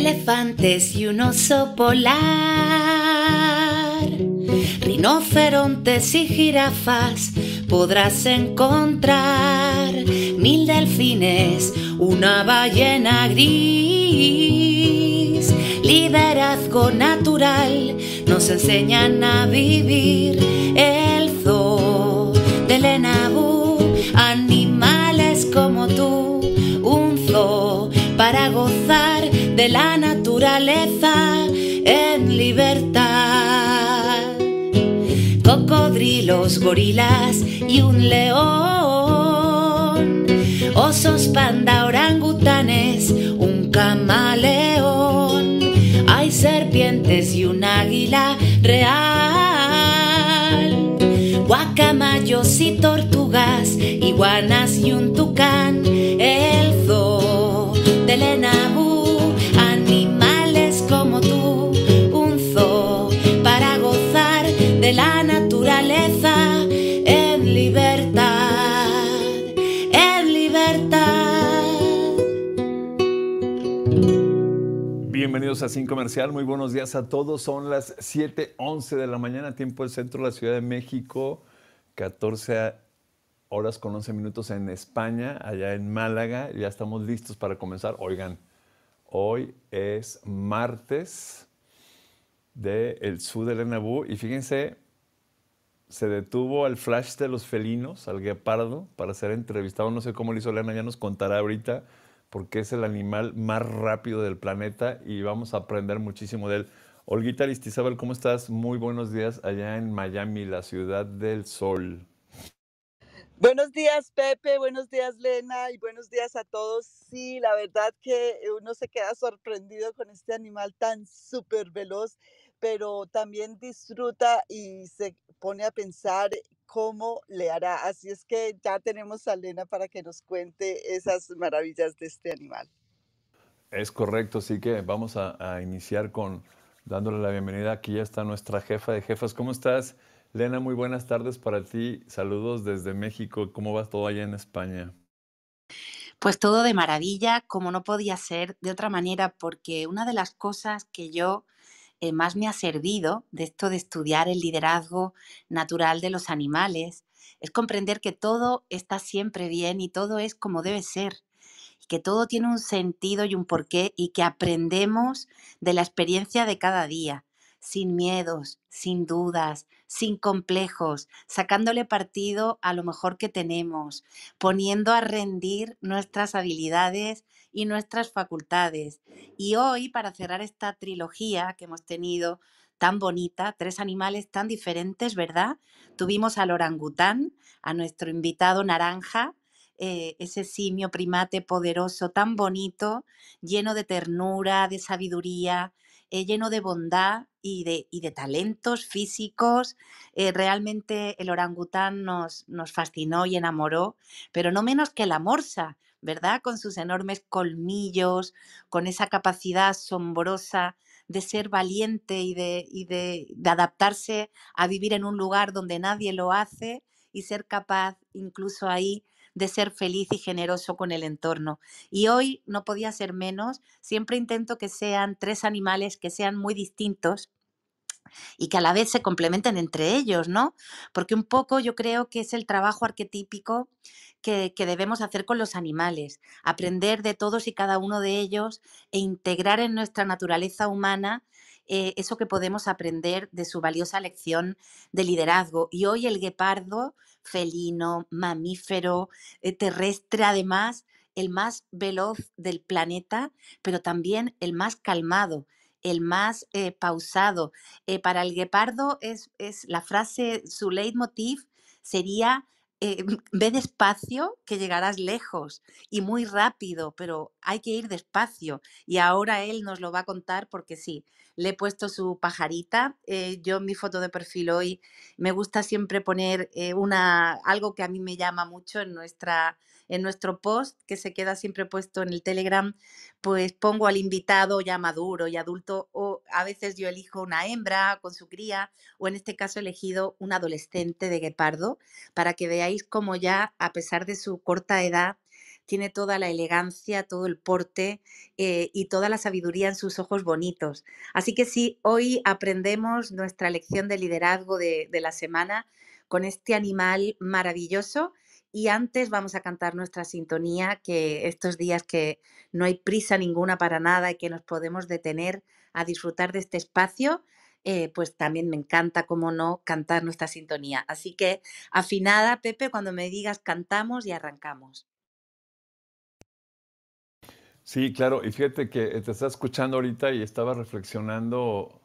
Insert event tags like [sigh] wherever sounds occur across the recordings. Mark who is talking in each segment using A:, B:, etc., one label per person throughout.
A: elefantes y un oso polar, rinocerontes y jirafas podrás encontrar, mil delfines, una ballena gris, liderazgo natural nos enseñan a vivir el zoo de Elena de la naturaleza en libertad. Cocodrilos, gorilas y un león, osos, panda, orangutanes, un camaleón. Hay serpientes y un águila real, guacamayos y tortugas, iguanas y un tucán, el zoo de lena
B: a Comercial. Muy buenos días a todos. Son las 7:11 de la mañana, tiempo del centro de la Ciudad de México. 14 horas con 11 minutos en España, allá en Málaga. Ya estamos listos para comenzar. Oigan, hoy es martes del el sur del Enabú y fíjense, se detuvo al flash de los felinos, al guepardo, para ser entrevistado. No sé cómo lo hizo Elena, ya nos contará ahorita porque es el animal más rápido del planeta y vamos a aprender muchísimo de él. Olguita Aristizábal, ¿cómo estás? Muy buenos días allá en Miami, la ciudad del sol.
C: Buenos días, Pepe, buenos días, Lena, y buenos días a todos. Sí, la verdad que uno se queda sorprendido con este animal tan súper veloz pero también disfruta y se pone a pensar cómo le hará. Así es que ya tenemos a Lena para que nos cuente esas maravillas de este animal.
B: Es correcto, así que vamos a, iniciar con dándole la bienvenida. Aquí ya está nuestra jefa de jefas. ¿Cómo estás? Lena, muy buenas tardes para ti. Saludos desde México. ¿Cómo va todo allá en España?
A: Pues todo de maravilla, como no podía ser de otra manera, porque una de las cosas que yo eh, más me ha servido de esto de estudiar el liderazgo natural de los animales es comprender que todo está siempre bien y todo es como debe ser, y que todo tiene un sentido y un porqué y que aprendemos de la experiencia de cada día sin miedos, sin dudas, sin complejos, sacándole partido a lo mejor que tenemos, poniendo a rendir nuestras habilidades y nuestras facultades. Y hoy, para cerrar esta trilogía que hemos tenido tan bonita, tres animales tan diferentes, ¿verdad? Tuvimos al orangután, a nuestro invitado naranja, eh, ese simio primate poderoso, tan bonito, lleno de ternura, de sabiduría, eh, lleno de bondad y de, talentos físicos. Eh, realmente el orangután nos, nos fascinó y enamoró, pero no menos que la morsa, ¿verdad? Con sus enormes colmillos, con esa capacidad asombrosa de ser valiente y de, de adaptarse a vivir en un lugar donde nadie lo hace y ser capaz incluso ahí de ser feliz y generoso con el entorno. Y hoy no podía ser menos, siempre intento que sean tres animales que sean muy distintos y que a la vez se complementen entre ellos, ¿no? Porque un poco yo creo que es el trabajo arquetípico que, que, debemos hacer con los animales, aprender de todos y cada uno de ellos e integrar en nuestra naturaleza humana eh, eso que podemos aprender de su valiosa lección de liderazgo. Y hoy el guepardo felino, mamífero, eh, terrestre además, el más veloz del planeta, pero también el más calmado, el más eh, pausado. para el guepardo es, la frase, su leitmotiv sería [laughs] ve despacio que llegarás lejos y muy rápido, pero hay que ir despacio. Y ahora él nos lo va a contar porque sí, le he puesto su pajarita. Eh, yo en mi foto de perfil hoy me gusta siempre poner eh, una, algo que a mí me llama mucho en, nuestra, en nuestro post, que se queda siempre puesto en el Telegram, pues pongo al invitado ya maduro y adulto, o a veces yo elijo una hembra con su cría, o en este caso he elegido un adolescente de guepardo, para que veáis cómo ya, a pesar de su corta edad, tiene toda la elegancia, todo el porte eh, y toda la sabiduría en sus ojos bonitos. Así que sí, hoy aprendemos nuestra lección de liderazgo de, la semana con este animal maravilloso. Y antes vamos a cantar nuestra sintonía, que estos días que no hay prisa ninguna para nada y que nos podemos detener a disfrutar de este espacio, eh, pues también me encanta, como no, cantar nuestra sintonía. Así que afinada, Pepe, cuando me digas cantamos y arrancamos.
B: Sí, claro, y fíjate que eh, te estaba escuchando ahorita y estaba reflexionando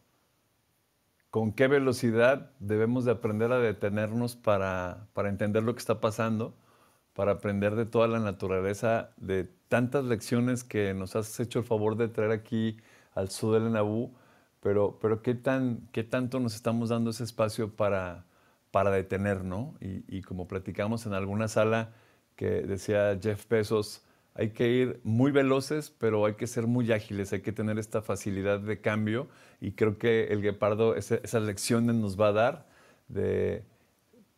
B: con qué velocidad debemos de aprender a detenernos para, para entender lo que está pasando, para aprender de toda la naturaleza, de tantas lecciones que nos has hecho el favor de traer aquí al sur del Nabú, pero, pero qué, tan, qué tanto nos estamos dando ese espacio para, para detener, Y, y como platicamos en alguna sala que decía Jeff Bezos, hay que ir muy veloces, pero hay que ser muy ágiles, hay que tener esta facilidad de cambio y creo que el guepardo esa, lección nos va a dar de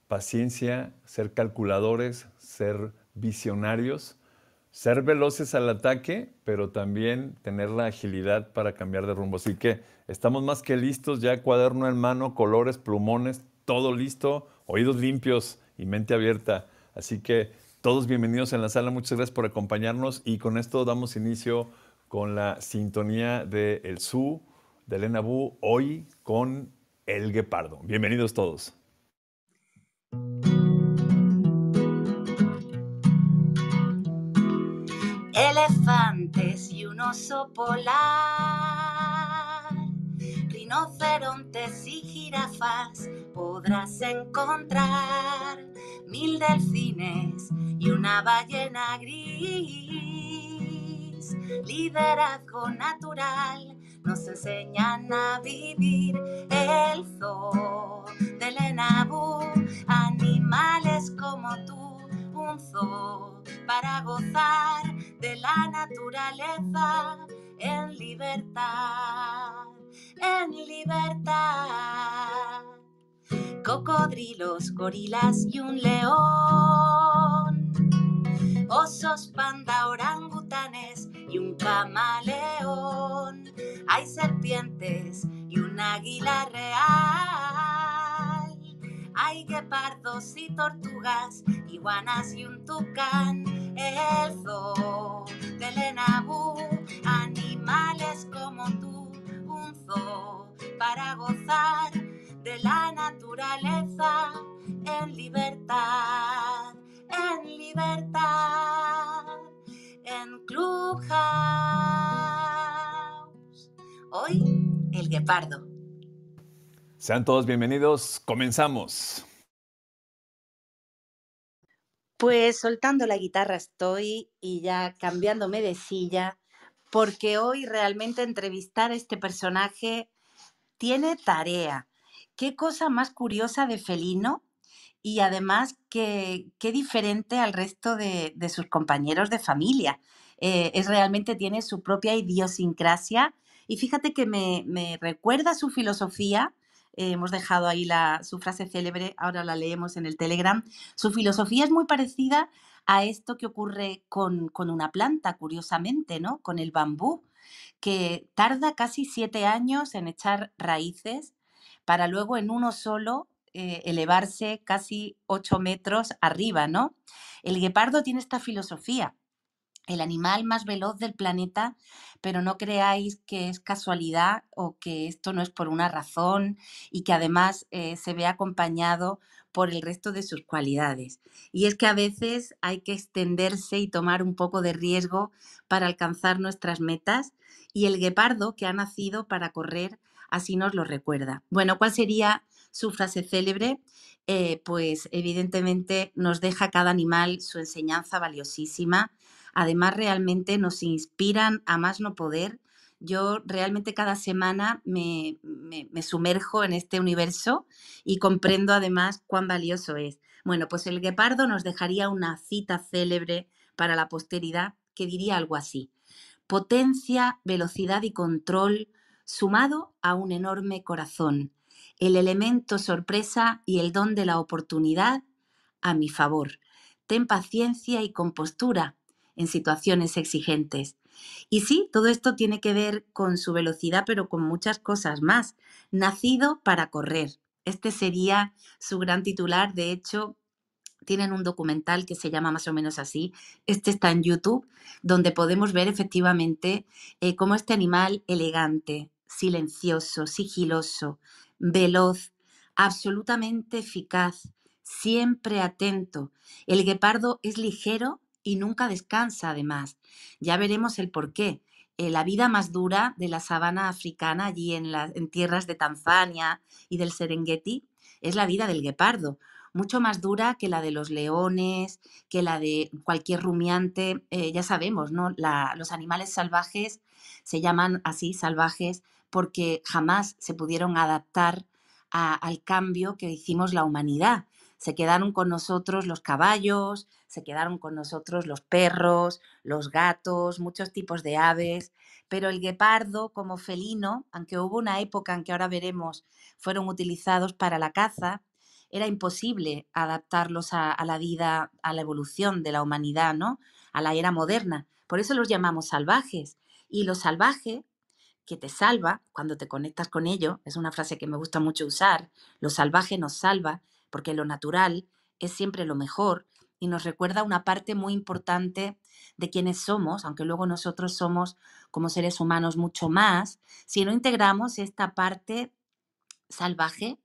B: paciencia, ser calculadores, ser visionarios, ser veloces al ataque, pero también tener la agilidad para cambiar de rumbo. Así que estamos más que listos, ya cuaderno en mano, colores, plumones, todo listo, oídos limpios y mente abierta. Así que todos bienvenidos en la sala, muchas gracias por acompañarnos y con esto damos inicio con la sintonía de El Su, de Elena Bu, hoy con El Guepardo. Bienvenidos todos.
A: Elefantes y un oso polar rinocerontes y jirafas podrás encontrar mil delfines y una ballena gris. Liderazgo natural nos enseñan a vivir el zoo de Enabú, animales como tú, un zoo para gozar de la naturaleza en libertad en libertad. Cocodrilos, gorilas y un león. Osos, panda, orangutanes y un camaleón. Hay serpientes y un águila real. Hay guepardos y tortugas, iguanas y un tucán. El zoo animales como tú para gozar de la naturaleza en libertad, en libertad, en Clubhouse. Hoy, el guepardo.
B: Sean todos bienvenidos, comenzamos.
A: Pues soltando la guitarra estoy y ya cambiándome de silla porque hoy realmente entrevistar a este personaje tiene tarea. Qué cosa más curiosa de felino y además qué, qué diferente al resto de, sus compañeros de familia. Eh, es realmente tiene su propia idiosincrasia y fíjate que me, me recuerda su filosofía eh, hemos dejado ahí su frase célebre, ahora la leemos en el Telegram. Su filosofía es muy parecida a esto que ocurre con, una planta, curiosamente, ¿no? Con el bambú, que tarda casi siete años en echar raíces para luego en uno solo eh, elevarse casi ocho metros arriba, ¿no? El guepardo tiene esta filosofía el animal más veloz del planeta, pero no creáis que es casualidad o que esto no es por una razón y que además eh, se ve acompañado por el resto de sus cualidades. Y es que a veces hay que extenderse y tomar un poco de riesgo para alcanzar nuestras metas y el guepardo que ha nacido para correr así nos lo recuerda. Bueno, ¿cuál sería su frase célebre? Eh, pues evidentemente nos deja cada animal su enseñanza valiosísima Además, realmente nos inspiran a más no poder. Yo realmente cada semana me, sumerjo en este universo y comprendo además cuán valioso es. Bueno, pues el guepardo nos dejaría una cita célebre para la posteridad que diría algo así. Potencia, velocidad y control sumado a un enorme corazón, el elemento sorpresa y el don de la oportunidad a mi favor. Ten paciencia y compostura, en situaciones exigentes. Y sí, todo esto tiene que ver con su velocidad, pero con muchas cosas más. Nacido para correr. Este sería su gran titular. De hecho, tienen un documental que se llama más o menos así. Este está en YouTube, donde podemos ver efectivamente eh, cómo este animal elegante, silencioso, sigiloso, veloz, absolutamente eficaz, siempre atento. El guepardo es ligero y nunca descansa además. Ya veremos el porqué. Eh, la vida más dura de la sabana africana, allí en, tierras de Tanzania y del Serengeti, es la vida del guepardo, mucho más dura que la de los leones, que la de cualquier rumiante. Eh, ya sabemos, ¿no? los animales salvajes se llaman así salvajes porque jamás se pudieron adaptar al cambio que hicimos la humanidad. Se quedaron con nosotros los caballos, se quedaron con nosotros los perros, los gatos, muchos tipos de aves, pero el guepardo como felino, aunque hubo una época en que ahora veremos fueron utilizados para la caza, era imposible adaptarlos a, la vida, a la evolución de la humanidad, ¿no? A la era moderna. Por eso los llamamos salvajes. Y lo salvaje que te salva cuando te conectas con ello, es una frase que me gusta mucho usar, lo salvaje nos salva, porque lo natural es siempre lo mejor y nos recuerda una parte muy importante de quienes somos, aunque luego nosotros somos como seres humanos mucho más, si no integramos esta parte salvaje,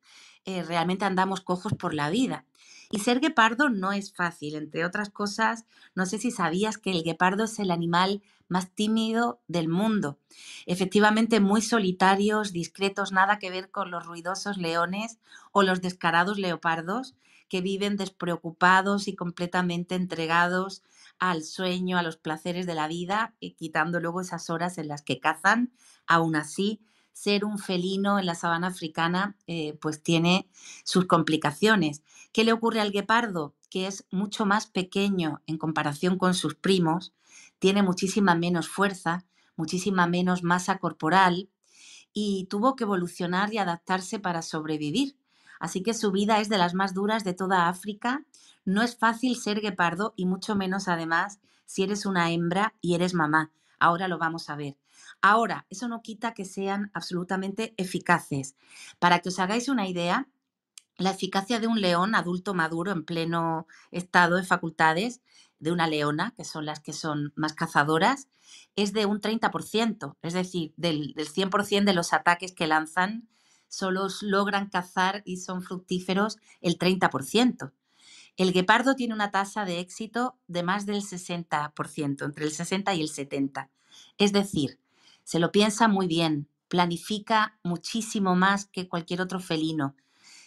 A: eh, realmente andamos cojos por la vida. Y ser guepardo no es fácil, entre otras cosas, no sé si sabías que el guepardo es el animal más tímido del mundo. Efectivamente, muy solitarios, discretos, nada que ver con los ruidosos leones o los descarados leopardos que viven despreocupados y completamente entregados al sueño, a los placeres de la vida, y eh, quitando luego esas horas en las que cazan. Aún así, ser un felino en la sabana africana eh, pues tiene sus complicaciones. ¿Qué le ocurre al guepardo? Que es mucho más pequeño en comparación con sus primos, tiene muchísima menos fuerza, muchísima menos masa corporal y tuvo que evolucionar y adaptarse para sobrevivir. Así que su vida es de las más duras de toda África. No es fácil ser guepardo y mucho menos además si eres una hembra y eres mamá. Ahora lo vamos a ver. Ahora, eso no quita que sean absolutamente eficaces. Para que os hagáis una idea, la eficacia de un león adulto maduro en pleno estado de facultades de una leona, que son las que son más cazadoras, es de un 30%. Es decir, del, 100% de los ataques que lanzan, solo logran cazar y son fructíferos el 30%. El guepardo tiene una tasa de éxito de más del 60%, entre el 60 y el 70%. Es decir, se lo piensa muy bien, planifica muchísimo más que cualquier otro felino,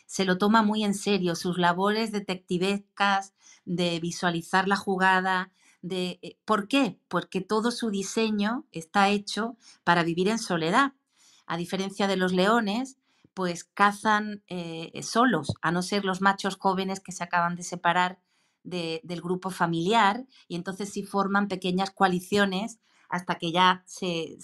A: se lo toma muy en serio, sus labores detectivescas de visualizar la jugada, de eh, ¿por qué? Porque todo su diseño está hecho para vivir en soledad. A diferencia de los leones, pues cazan eh, eh, solos, a no ser los machos jóvenes que se acaban de separar del grupo familiar y entonces sí forman pequeñas coaliciones hasta que ya se,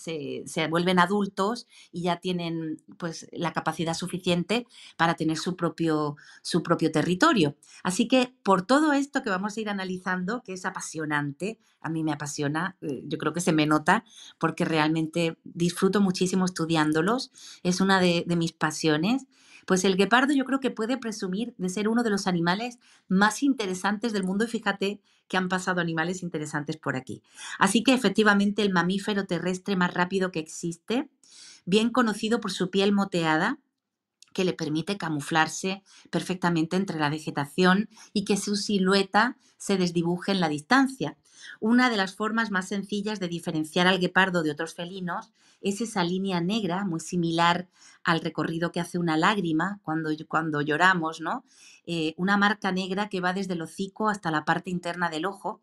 A: vuelven adultos y ya tienen pues, la capacidad suficiente para tener su propio, su propio territorio. Así que por todo esto que vamos a ir analizando, que es apasionante, a mí me apasiona, eh, yo creo que se me nota porque realmente disfruto muchísimo estudiándolos, es una de, de mis pasiones pues el guepardo yo creo que puede presumir de ser uno de los animales más interesantes del mundo y fíjate que han pasado animales interesantes por aquí. Así que efectivamente el mamífero terrestre más rápido que existe, bien conocido por su piel moteada, que le permite camuflarse perfectamente entre la vegetación y que su silueta se desdibuje en la distancia. Una de las formas más sencillas de diferenciar al guepardo de otros felinos es esa línea negra, muy similar al recorrido que hace una lágrima cuando, lloramos, ¿no? Eh, una marca negra que va desde el hocico hasta la parte interna del ojo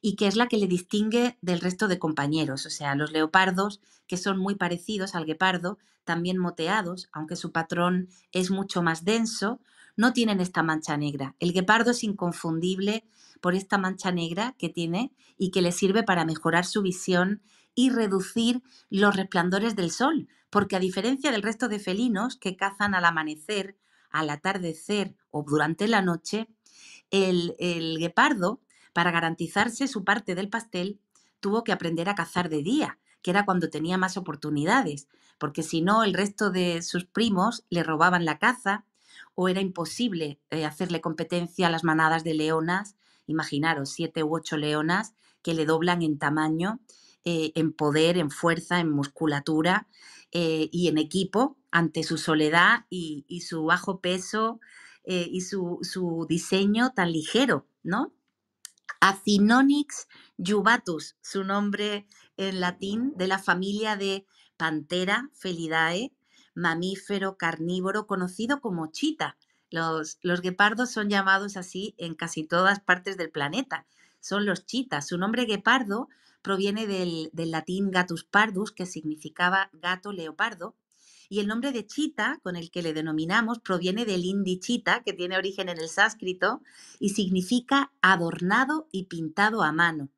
A: y que es la que le distingue del resto de compañeros. O sea, los leopardos, que son muy parecidos al guepardo, también moteados, aunque su patrón es mucho más denso, no tienen esta mancha negra. El guepardo es inconfundible por esta mancha negra que tiene y que le sirve para mejorar su visión y reducir los resplandores del sol, porque a diferencia del resto de felinos que cazan al amanecer, al atardecer o durante la noche, el, guepardo, para garantizarse su parte del pastel, tuvo que aprender a cazar de día, que era cuando tenía más oportunidades, porque si no el resto de sus primos le robaban la caza o era imposible eh, hacerle competencia a las manadas de leonas, imaginaros, siete u ocho leonas que le doblan en tamaño, eh, en poder, en fuerza, en musculatura eh, y en equipo ante su soledad y, su bajo peso y su, diseño tan ligero, ¿no? Acinonyx jubatus, su nombre en latín de la familia de Pantera felidae, mamífero carnívoro conocido como chita. Los, los guepardos son llamados así en casi todas partes del planeta. Son los chitas. Su nombre guepardo proviene del, del latín gatus pardus, que significaba gato leopardo, y el nombre de chita, con el que le denominamos, proviene del hindi chita, que tiene origen en el sánscrito, y significa adornado y pintado a mano.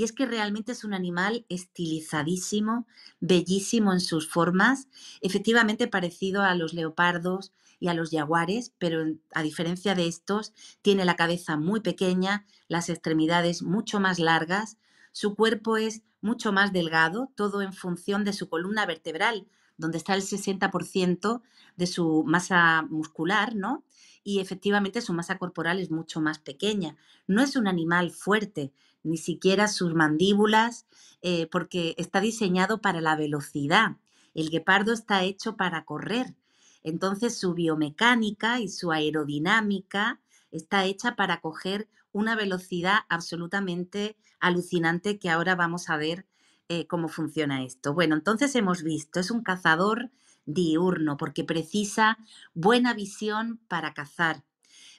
A: Y es que realmente es un animal estilizadísimo, bellísimo en sus formas, efectivamente parecido a los leopardos y a los jaguares, pero a diferencia de estos, tiene la cabeza muy pequeña, las extremidades mucho más largas, su cuerpo es mucho más delgado, todo en función de su columna vertebral, donde está el 60% de su masa muscular, ¿no? Y efectivamente su masa corporal es mucho más pequeña. No es un animal fuerte, ni siquiera sus mandíbulas, eh, porque está diseñado para la velocidad. El guepardo está hecho para correr. Entonces su biomecánica y su aerodinámica está hecha para coger una velocidad absolutamente alucinante que ahora vamos a ver eh, cómo funciona esto. Bueno, entonces hemos visto, es un cazador diurno porque precisa buena visión para cazar.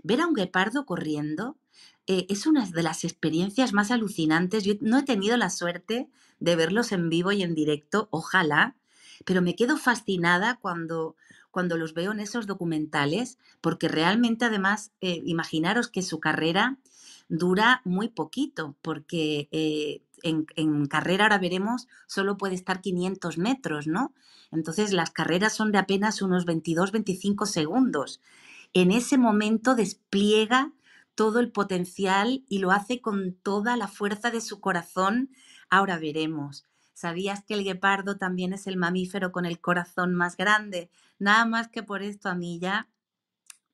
A: Ver a un guepardo corriendo eh, es una de las experiencias más alucinantes. Yo no he tenido la suerte de verlos en vivo y en directo, ojalá, pero me quedo fascinada cuando, cuando los veo en esos documentales, porque realmente además, eh, imaginaros que su carrera dura muy poquito, porque eh, en, en, carrera ahora veremos, solo puede estar 500 metros, ¿no? Entonces las carreras son de apenas unos 22, 25 segundos. En ese momento despliega todo el potencial y lo hace con toda la fuerza de su corazón. Ahora veremos. ¿Sabías que el guepardo también es el mamífero con el corazón más grande? Nada más que por esto a mí ya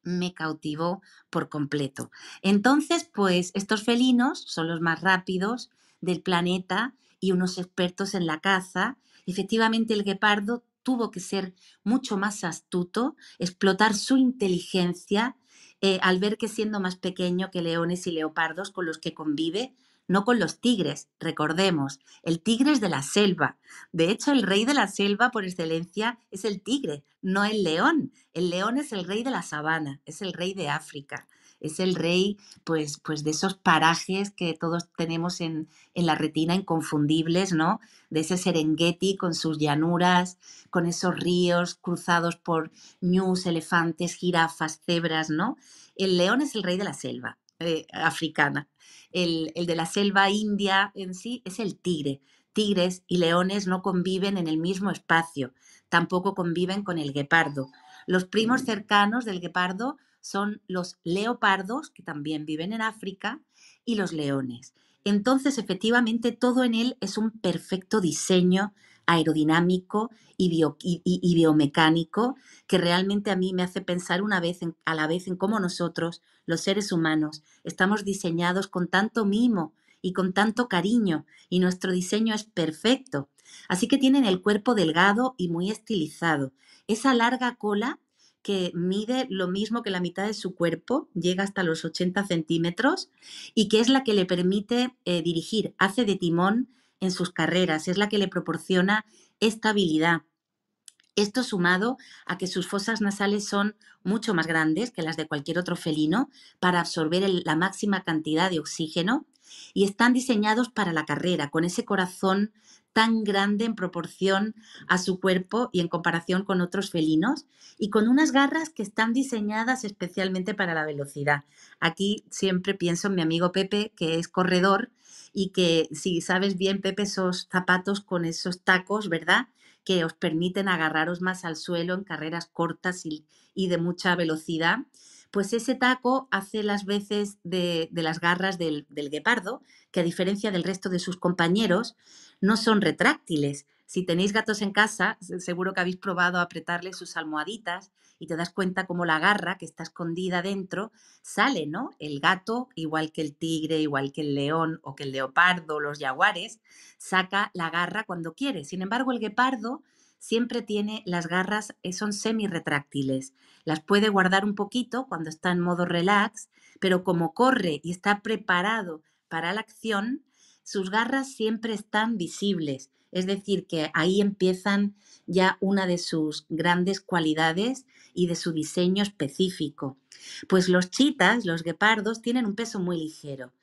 A: me cautivó por completo. Entonces, pues estos felinos son los más rápidos del planeta y unos expertos en la caza. Efectivamente, el guepardo tuvo que ser mucho más astuto, explotar su inteligencia eh, al ver que siendo más pequeño que leones y leopardos con los que convive, no con los tigres, recordemos, el tigre es de la selva. De hecho, el rey de la selva por excelencia es el tigre, no el león. El león es el rey de la sabana, es el rey de África es el rey pues, pues de esos parajes que todos tenemos en, la retina inconfundibles, ¿no? De ese Serengeti con sus llanuras, con esos ríos cruzados por ñus, elefantes, jirafas, cebras, ¿no? El león es el rey de la selva eh, africana. El, el de la selva india en sí es el tigre. Tigres y leones no conviven en el mismo espacio, tampoco conviven con el guepardo. Los primos mm. cercanos del guepardo son los leopardos, que también viven en África, y los leones. Entonces, efectivamente, todo en él es un perfecto diseño aerodinámico y, biomecánico que realmente a mí me hace pensar una vez a la vez en cómo nosotros, los seres humanos, estamos diseñados con tanto mimo y con tanto cariño y nuestro diseño es perfecto. Así que tienen el cuerpo delgado y muy estilizado. Esa larga cola que mide lo mismo que la mitad de su cuerpo, llega hasta los 80 centímetros y que es la que le permite eh, dirigir, hace de timón en sus carreras, es la que le proporciona estabilidad. Esto sumado a que sus fosas nasales son mucho más grandes que las de cualquier otro felino para absorber la máxima cantidad de oxígeno y están diseñados para la carrera, con ese corazón tan grande en proporción a su cuerpo y en comparación con otros felinos, y con unas garras que están diseñadas especialmente para la velocidad. Aquí siempre pienso en mi amigo Pepe, que es corredor, y que si sabes bien, Pepe, esos zapatos con esos tacos, ¿verdad? que os permiten agarraros más al suelo en carreras cortas y, de mucha velocidad. Pues ese taco hace las veces de, las garras del, del guepardo, que a diferencia del resto de sus compañeros, no son retráctiles, si tenéis gatos en casa, seguro que habéis probado apretarles sus almohaditas y te das cuenta cómo la garra que está escondida dentro sale, ¿no? El gato, igual que el tigre, igual que el león o que el leopardo, los jaguares, saca la garra cuando quiere. Sin embargo, el guepardo siempre tiene las garras, eh, son semi-retráctiles. Las puede guardar un poquito cuando está en modo relax, pero como corre y está preparado para la acción, sus garras siempre están visibles es decir, que ahí empiezan ya una de sus grandes cualidades y de su diseño específico. Pues los chitas, los guepardos, tienen un peso muy ligero.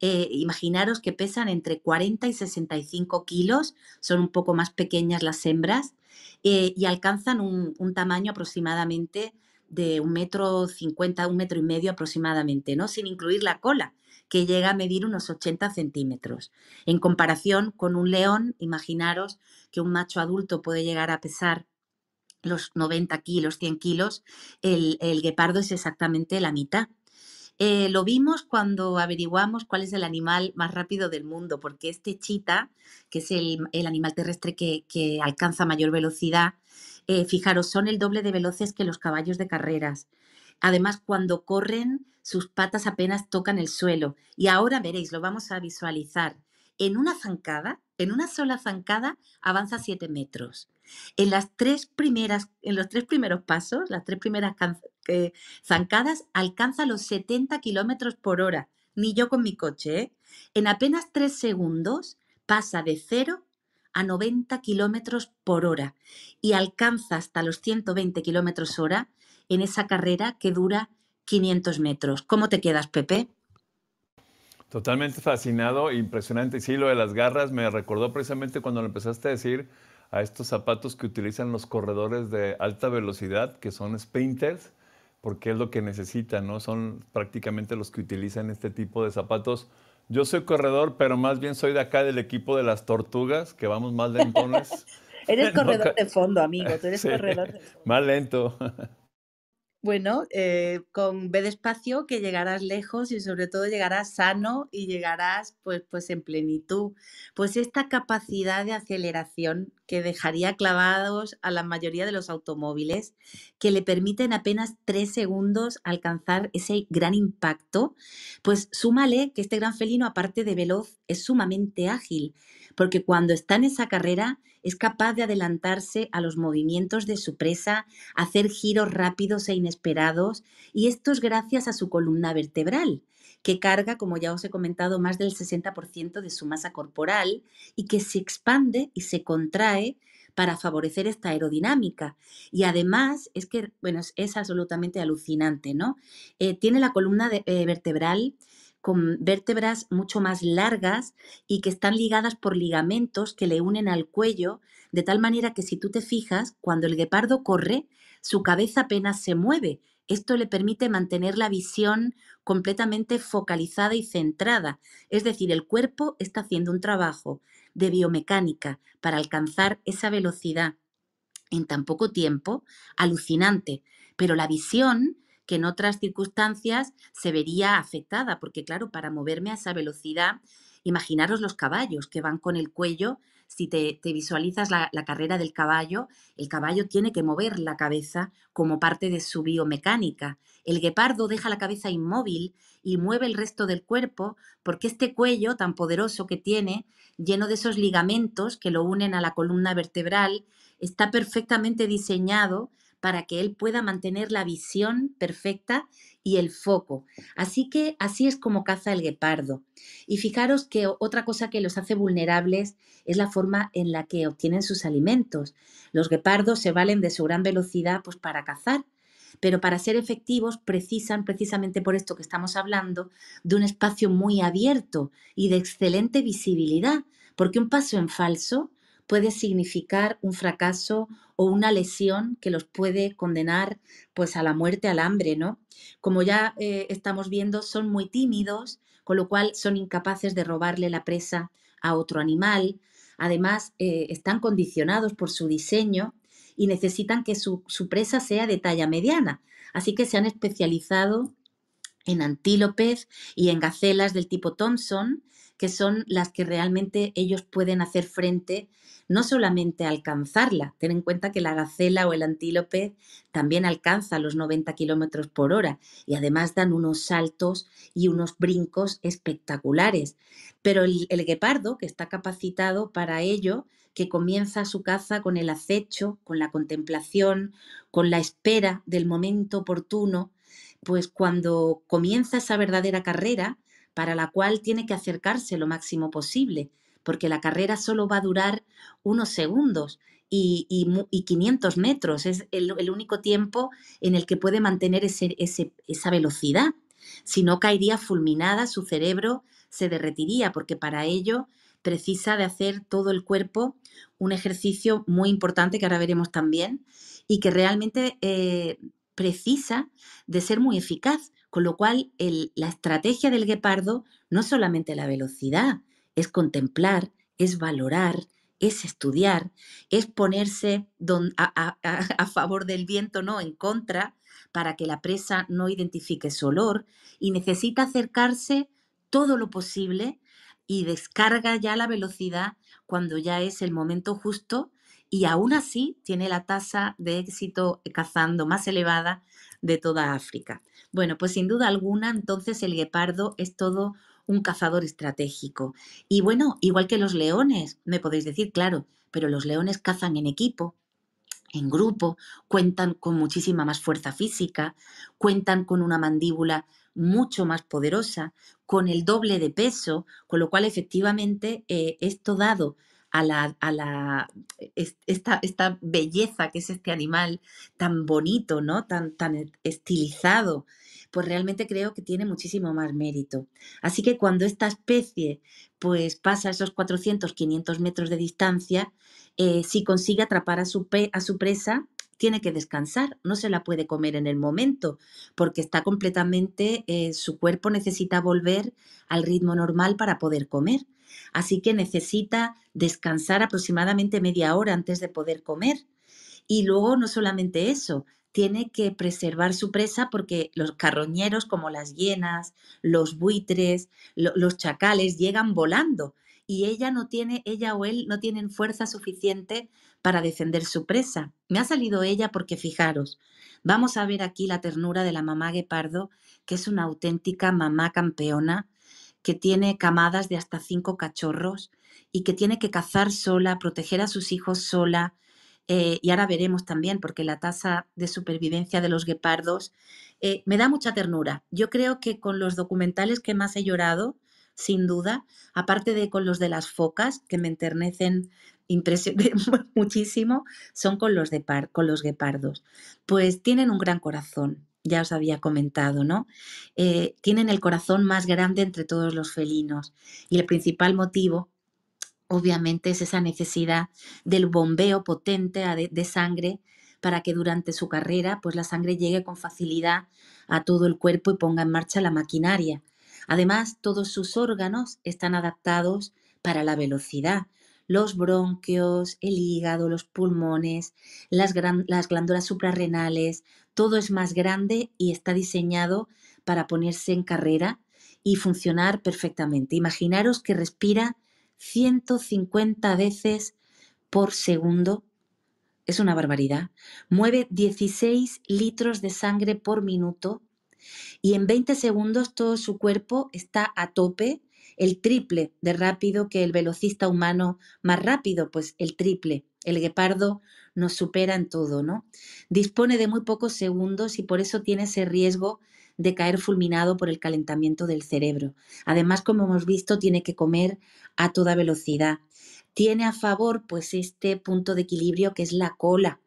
A: Eh, imaginaros que pesan entre 40 y 65 kilos, son un poco más pequeñas las hembras eh, y alcanzan un, un tamaño aproximadamente de un metro cincuenta, un metro y medio aproximadamente, ¿no? Sin incluir la cola, que llega a medir unos 80 centímetros. En comparación con un león, imaginaros que un macho adulto puede llegar a pesar los 90 kilos, 100 kilos, el, el guepardo es exactamente la mitad. Eh, lo vimos cuando averiguamos cuál es el animal más rápido del mundo, porque este chita, que es el, animal terrestre que, alcanza mayor velocidad, eh, fijaros, son el doble de veloces que los caballos de carreras. Además, cuando corren, sus patas apenas tocan el suelo. Y ahora veréis, lo vamos a visualizar. En una zancada, en una sola zancada, avanza 7 metros. En, las tres primeras, en los tres primeros pasos, las tres primeras eh, zancadas, alcanza los 70 kilómetros por hora. Ni yo con mi coche. ¿eh? En apenas 3 segundos pasa de 0 a 90 kilómetros por hora y alcanza hasta los 120 kilómetros hora en esa carrera que dura 500 metros. ¿Cómo te quedas, Pepe?
B: Totalmente fascinado, impresionante. Sí, lo de las garras me recordó precisamente cuando lo empezaste a decir a estos zapatos que utilizan los corredores de alta velocidad, que son sprinters, porque es lo que necesitan, ¿no? Son prácticamente los que utilizan este tipo de zapatos. Yo soy corredor, pero más bien soy de acá del equipo de las tortugas, que vamos más [laughs] lentones.
A: Eres [laughs] corredor de fondo, amigo. Tú eres [laughs] corredor
B: Más lento.
A: Bueno, eh, con ve despacio que llegarás lejos y sobre todo llegarás sano y llegarás pues, pues en plenitud. Pues esta capacidad de aceleración que dejaría clavados a la mayoría de los automóviles, que le permiten apenas tres segundos alcanzar ese gran impacto, pues súmale que este gran felino, aparte de veloz, es sumamente ágil porque cuando está en esa carrera es capaz de adelantarse a los movimientos de su presa, hacer giros rápidos e inesperados, y esto es gracias a su columna vertebral, que carga, como ya os he comentado, más del 60% de su masa corporal y que se expande y se contrae para favorecer esta aerodinámica. Y además es que, bueno, es absolutamente alucinante, ¿no? Eh, tiene la columna eh, vertebral con vértebras mucho más largas y que están ligadas por ligamentos que le unen al cuello, de tal manera que si tú te fijas, cuando el guepardo corre, su cabeza apenas se mueve. Esto le permite mantener la visión completamente focalizada y centrada. Es decir, el cuerpo está haciendo un trabajo de biomecánica para alcanzar esa velocidad en tan poco tiempo, alucinante. Pero la visión que en otras circunstancias se vería afectada, porque claro, para moverme a esa velocidad, imaginaros los caballos que van con el cuello, si te, visualizas la, la, carrera del caballo, el caballo tiene que mover la cabeza como parte de su biomecánica. El guepardo deja la cabeza inmóvil y mueve el resto del cuerpo porque este cuello tan poderoso que tiene, lleno de esos ligamentos que lo unen a la columna vertebral, está perfectamente diseñado para que él pueda mantener la visión perfecta y el foco. Así que así es como caza el guepardo. Y fijaros que otra cosa que los hace vulnerables es la forma en la que obtienen sus alimentos. Los guepardos se valen de su gran velocidad pues para cazar, pero para ser efectivos precisan, precisamente por esto que estamos hablando, de un espacio muy abierto y de excelente visibilidad, porque un paso en falso puede significar un fracaso o una lesión que los puede condenar pues a la muerte, al hambre, ¿no? Como ya eh, estamos viendo, son muy tímidos, con lo cual son incapaces de robarle la presa a otro animal. Además, eh, están condicionados por su diseño y necesitan que su presa sea de talla mediana. Así que se han especializado en antílopes y en gacelas del tipo Thompson, que son las que realmente ellos pueden hacer frente, no solamente alcanzarla, ten en cuenta que la gacela o el antílope también alcanza los 90 kilómetros por hora y además dan unos saltos y unos brincos espectaculares. Pero el, el guepardo, que está capacitado para ello, que comienza su caza con el acecho, con la contemplación, con la espera del momento oportuno, pues cuando comienza esa verdadera carrera para la cual tiene que acercarse lo máximo posible, porque la carrera solo va a durar unos segundos y, 500 metros, es el, único tiempo en el que puede mantener esa velocidad. Si no caería fulminada, su cerebro se derretiría, porque para ello precisa de hacer todo el cuerpo un ejercicio muy importante que ahora veremos también y que realmente eh, precisa de ser muy eficaz, con lo cual la estrategia del guepardo no es solamente la velocidad, es contemplar, es valorar, es estudiar, es ponerse a, a, favor del viento, no en contra, para que la presa no identifique su olor y necesita acercarse todo lo posible y descarga ya la velocidad cuando ya es el momento justo y aún así tiene la tasa de éxito eh, cazando más elevada de toda África. Bueno, pues sin duda alguna entonces el guepardo es todo un cazador estratégico. Y bueno, igual que los leones, me podéis decir, claro, pero los leones cazan en equipo, en grupo, cuentan con muchísima más fuerza física, cuentan con una mandíbula mucho más poderosa, con el doble de peso, con lo cual efectivamente eh, esto dado a la, e, esta, belleza que es este animal tan bonito, ¿no? Tan, tan e, estilizado, pues realmente creo que tiene muchísimo más mérito. Así que cuando esta especie pues pasa esos 400, 500 metros de distancia, eh, si consigue atrapar a su, a su presa, tiene que descansar, no se la puede comer en el momento, porque está completamente, eh, su cuerpo necesita volver al ritmo normal para poder comer. Así que necesita descansar aproximadamente media hora antes de poder comer. Y luego no solamente eso, tiene que preservar su presa porque los carroñeros como las hienas, los buitres, los chacales llegan volando y ella no tiene, ella o él no tienen fuerza suficiente para defender su presa. Me ha salido ella porque fijaros, vamos a ver aquí la ternura de la mamá Guepardo, que es una auténtica mamá campeona que tiene camadas de hasta cinco cachorros y que tiene que cazar sola, proteger a sus hijos sola. Eh, y ahora veremos también, porque la tasa de supervivencia de los guepardos eh, me da mucha ternura. Yo creo que con los documentales que más he llorado, sin duda, aparte de con los de las focas, que me enternecen [laughs] muchísimo, son con los, de par con los guepardos. Pues tienen un gran corazón, ya os había comentado, ¿no? Eh, tienen el corazón más grande entre todos los felinos y el principal motivo, obviamente, es esa necesidad del bombeo potente de, de sangre para que durante su carrera, pues la sangre llegue con facilidad a todo el cuerpo y ponga en marcha la maquinaria. Además, todos sus órganos están adaptados para la velocidad los bronquios, el hígado, los pulmones, las, glándulas suprarrenales, todo es más grande y está diseñado para ponerse en carrera y funcionar perfectamente. Imaginaros que respira 150 veces por segundo. Es una barbaridad. Mueve 16 litros de sangre por minuto y en 20 segundos todo su cuerpo está a tope el triple de rápido que el velocista humano más rápido, pues el triple. El guepardo nos supera en todo, ¿no? Dispone de muy pocos segundos y por eso tiene ese riesgo de caer fulminado por el calentamiento del cerebro. Además, como hemos visto, tiene que comer a toda velocidad. Tiene a favor, pues, este punto de equilibrio que es la cola,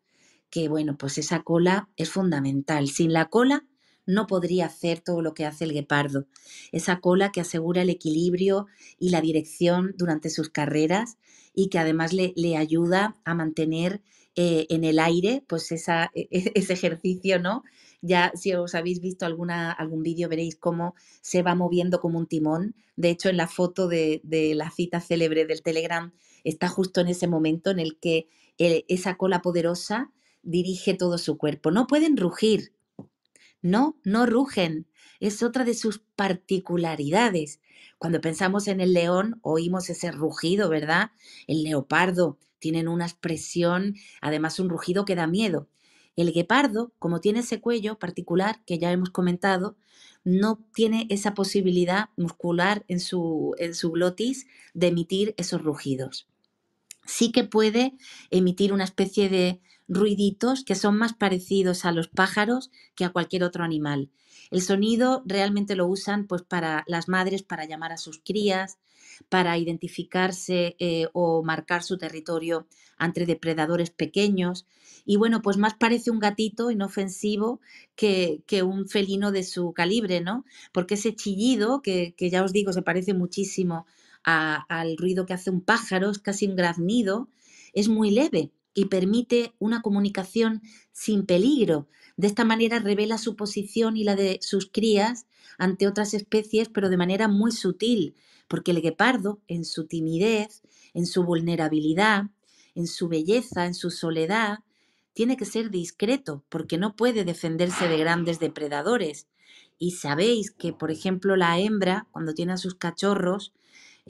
A: que, bueno, pues esa cola es fundamental. Sin la cola, no podría hacer todo lo que hace el guepardo. Esa cola que asegura el equilibrio y la dirección durante sus carreras y que además le, ayuda a mantener eh, en el aire pues esa, e, e, [laughs] ese ejercicio, ¿no? Ya si os habéis visto alguna, algún vídeo veréis cómo se va moviendo como un timón. De hecho, en la foto de, de la cita célebre del Telegram está justo en ese momento en el que eh, esa cola poderosa dirige todo su cuerpo. No pueden rugir, no, no rugen. Es otra de sus particularidades. Cuando pensamos en el león, oímos ese rugido, ¿verdad? El leopardo. tiene una expresión, además un rugido que da miedo. El guepardo, como tiene ese cuello particular que ya hemos comentado, no tiene esa posibilidad muscular en su, en su glotis de emitir esos rugidos. Sí que puede emitir una especie de ruiditos que son más parecidos a los pájaros que a cualquier otro animal. El sonido realmente lo usan pues para las madres para llamar a sus crías, para identificarse eh, o marcar su territorio ante depredadores pequeños. Y bueno, pues más parece un gatito inofensivo que, que un felino de su calibre, ¿no? Porque ese chillido, que, que ya os digo, se parece muchísimo al ruido que hace un pájaro, es casi un graznido, es muy leve y permite una comunicación sin peligro. De esta manera revela su posición y la de sus crías ante otras especies, pero de manera muy sutil, porque el guepardo, en su timidez, en su vulnerabilidad, en su belleza, en su soledad, tiene que ser discreto, porque no puede defenderse de grandes depredadores. Y sabéis que, por ejemplo, la hembra, cuando tiene a sus cachorros,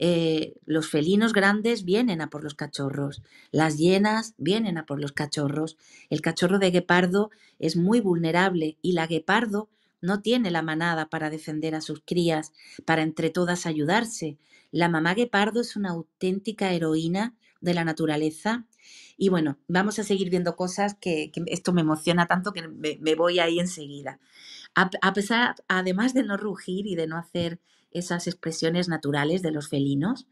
A: eh, los felinos grandes vienen a por los cachorros, las llenas vienen a por los cachorros. El cachorro de guepardo es muy vulnerable y la guepardo no tiene la manada para defender a sus crías, para entre todas ayudarse. La mamá guepardo es una auténtica heroína de la naturaleza. Y bueno, vamos a seguir viendo cosas que, esto me emociona tanto que me, voy ahí enseguida. a pesar, además de no rugir y de no hacer esas expresiones naturales de los felinos,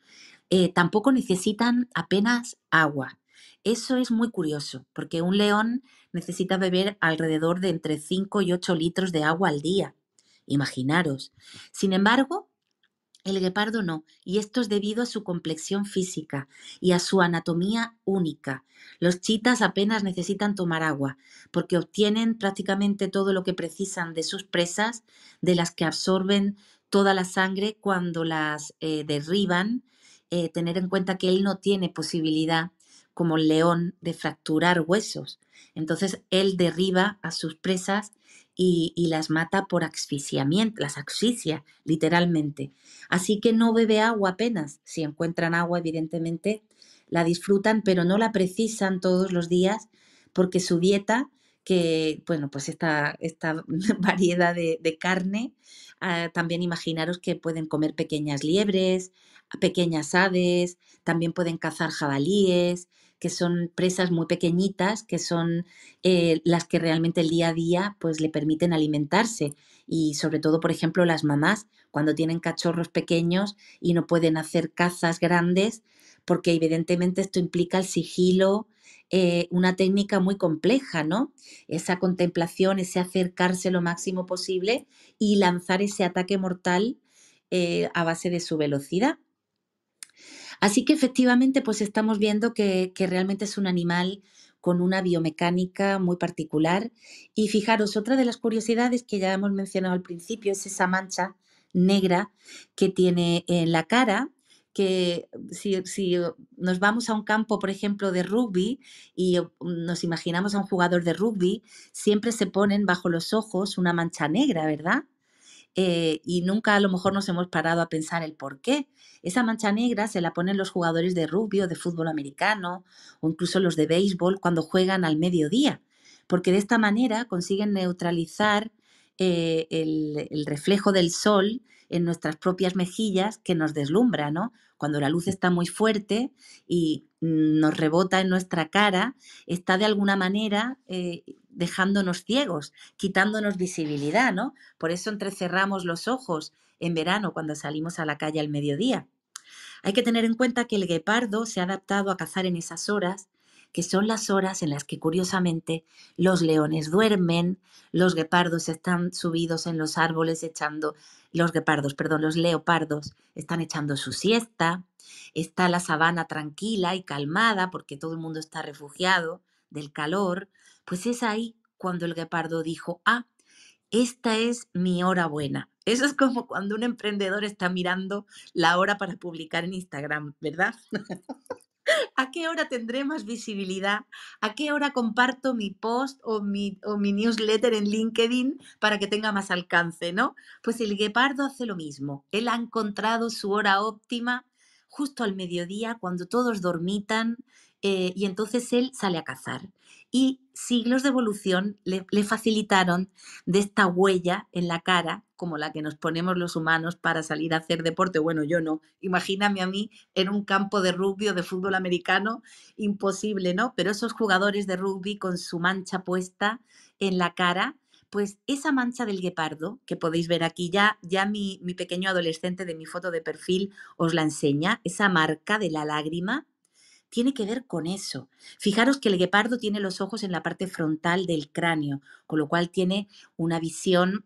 A: eh, tampoco necesitan apenas agua. Eso es muy curioso, porque un león necesita beber alrededor de entre 5 y 8 litros de agua al día. Imaginaros. Sin embargo, el guepardo no, y esto es debido a su complexión física y a su anatomía única. Los chitas apenas necesitan tomar agua, porque obtienen prácticamente todo lo que precisan de sus presas, de las que absorben toda la sangre cuando las eh, derriban, eh, tener en cuenta que él no tiene posibilidad, como el león, de fracturar huesos. Entonces él derriba a sus presas y, y, las mata por asfixiamiento, las asfixia literalmente. Así que no bebe agua apenas. Si encuentran agua, evidentemente la disfrutan, pero no la precisan todos los días porque su dieta que, bueno, pues esta, esta [laughs] variedad de, carne, ah, también imaginaros que pueden comer pequeñas liebres, pequeñas aves, también pueden cazar jabalíes, que son presas muy pequeñitas, que son eh, las que realmente el día a día pues le permiten alimentarse. Y sobre todo, por ejemplo, las mamás, cuando tienen cachorros pequeños y no pueden hacer cazas grandes, porque evidentemente esto implica el sigilo, eh, una técnica muy compleja, ¿no? Esa contemplación, ese acercarse lo máximo posible y lanzar ese ataque mortal eh, a base de su velocidad. Así que efectivamente, pues estamos viendo que realmente es un animal con una biomecánica muy particular. Y fijaros, otra de las curiosidades que ya hemos mencionado al principio es esa mancha negra que tiene en la cara, que si, nos vamos a un campo, por ejemplo, de rugby y mm, nos imaginamos a un jugador de rugby, siempre se ponen bajo los ojos una mancha negra, ¿verdad? Eh, y nunca a lo mejor nos hemos parado a pensar el por qué. Esa mancha negra se la ponen los jugadores de rugby o de fútbol americano o incluso los de béisbol cuando juegan al mediodía, porque de esta manera consiguen neutralizar eh, el reflejo del sol en nuestras propias mejillas que nos deslumbra, ¿no? Cuando la luz está muy fuerte y nos rebota en nuestra cara, está de alguna manera eh, dejándonos ciegos, quitándonos visibilidad, ¿no? Por eso entrecerramos los ojos en verano cuando salimos a la calle al mediodía. Hay que tener en cuenta que el guepardo se ha adaptado a cazar en esas horas que son las horas en las que curiosamente los leones duermen, los guepardos están subidos en los árboles echando, los guepardos, perdón, los leopardos están echando su siesta, está la sabana tranquila y calmada porque todo el mundo está refugiado del calor, pues es ahí cuando el guepardo dijo, ah, esta es mi hora buena. Eso es como cuando un emprendedor está mirando la hora para publicar en Instagram, ¿verdad? [laughs] ¿A qué hora tendré más visibilidad? ¿A qué hora comparto mi post o mi, newsletter en LinkedIn para que tenga más alcance, no? Pues el guepardo hace lo mismo. Él ha encontrado su hora óptima justo al mediodía, cuando todos dormitan eh, y entonces él sale a cazar. Y siglos de evolución le, facilitaron de esta huella en la cara, como la que nos ponemos los humanos para salir a hacer deporte. Bueno, yo no. Imagíname a mí en un campo de rugby o de fútbol americano, imposible, ¿no? Pero esos jugadores de rugby con su mancha puesta en la cara, pues esa mancha del guepardo que podéis ver aquí, ya, ya mi, mi pequeño adolescente de mi foto de perfil os la enseña, esa marca de la lágrima tiene que ver con eso. Fijaros que el guepardo tiene los ojos en la parte frontal del cráneo, con lo cual tiene una visión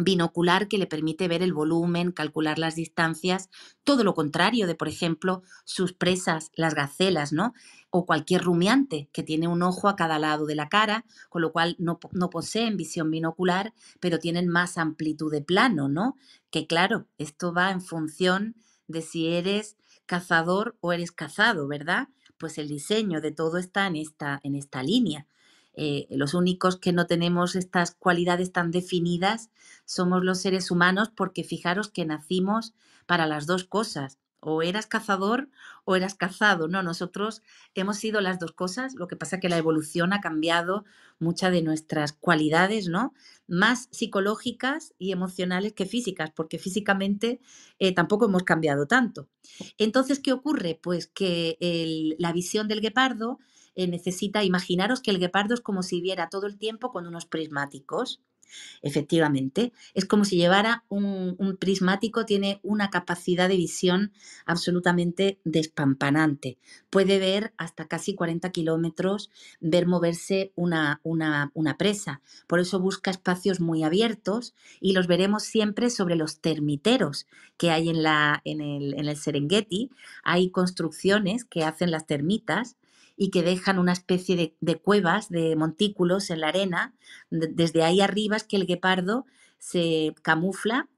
A: binocular que le permite ver el volumen, calcular las distancias, todo lo contrario de, por ejemplo, sus presas, las gacelas, ¿no? O cualquier rumiante que tiene un ojo a cada lado de la cara, con lo cual no, no poseen visión binocular, pero tienen más amplitud de plano, ¿no? Que claro, esto va en función de si eres cazador o eres cazado, ¿verdad? Pues el diseño de todo está en esta, en esta línea. Eh, los únicos que no tenemos estas cualidades tan definidas somos los seres humanos porque fijaros que nacimos para las dos cosas. O eras cazador o eras cazado. No, nosotros hemos sido las dos cosas. Lo que pasa que la evolución ha cambiado muchas de nuestras cualidades, ¿no? Más psicológicas y emocionales que físicas, porque físicamente eh, tampoco hemos cambiado tanto. Entonces, ¿qué ocurre? Pues que la visión del guepardo eh, necesita, imaginaros que el guepardo es como si viera todo el tiempo con unos prismáticos. Efectivamente, es como si llevara un, prismático, tiene una capacidad de visión absolutamente despampanante. Puede ver hasta casi 40 kilómetros, ver moverse una, presa. Por eso busca espacios muy abiertos y los veremos siempre sobre los termiteros que hay en, la, en, el, en el Serengeti. Hay construcciones que hacen las termitas y que dejan una especie de, cuevas, de montículos en la arena. Desde ahí arriba es que el guepardo se camufla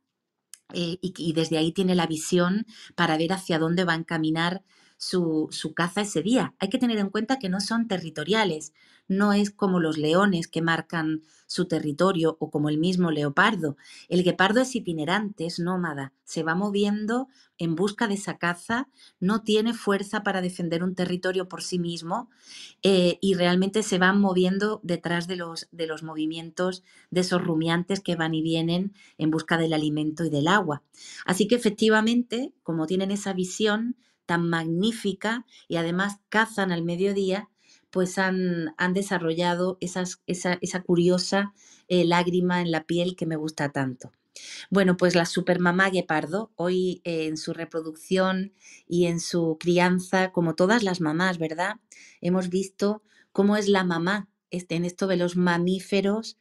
A: eh, y, desde ahí tiene la visión para ver hacia dónde van a caminar su, caza ese día. Hay que tener en cuenta que no son territoriales, no es como los leones que marcan su territorio o como el mismo leopardo. El guepardo es itinerante, es nómada, se va moviendo en busca de esa caza, no tiene fuerza para defender un territorio por sí mismo eh, y realmente se van moviendo detrás de los, de los movimientos de esos rumiantes que van y vienen en busca del alimento y del agua. Así que efectivamente, como tienen esa visión, tan magnífica y además cazan al mediodía, pues han, desarrollado esa, curiosa eh, lágrima en la piel que me gusta tanto. Bueno, pues la supermamá guepardo, hoy eh, en su reproducción y en su crianza, como todas las mamás, ¿verdad? Hemos visto cómo es la mamá este, en esto de los mamíferos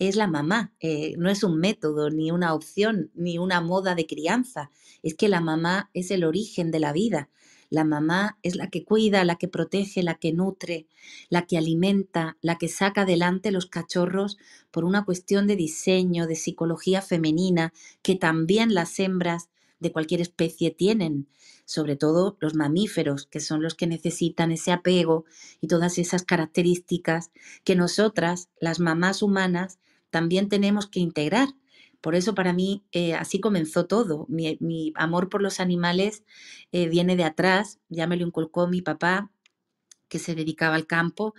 A: es la mamá, eh, no es un método, ni una opción, ni una moda de crianza. Es que la mamá es el origen de la vida. La mamá es la que cuida, la que protege, la que nutre, la que alimenta, la que saca adelante los cachorros por una cuestión de diseño, de psicología femenina, que también las hembras de cualquier especie tienen, sobre todo los mamíferos, que son los que necesitan ese apego y todas esas características que nosotras, las mamás humanas, también tenemos que integrar. Por eso para mí eh, así comenzó todo. Mi, amor por los animales eh, viene de atrás, ya me lo inculcó mi papá que se dedicaba al campo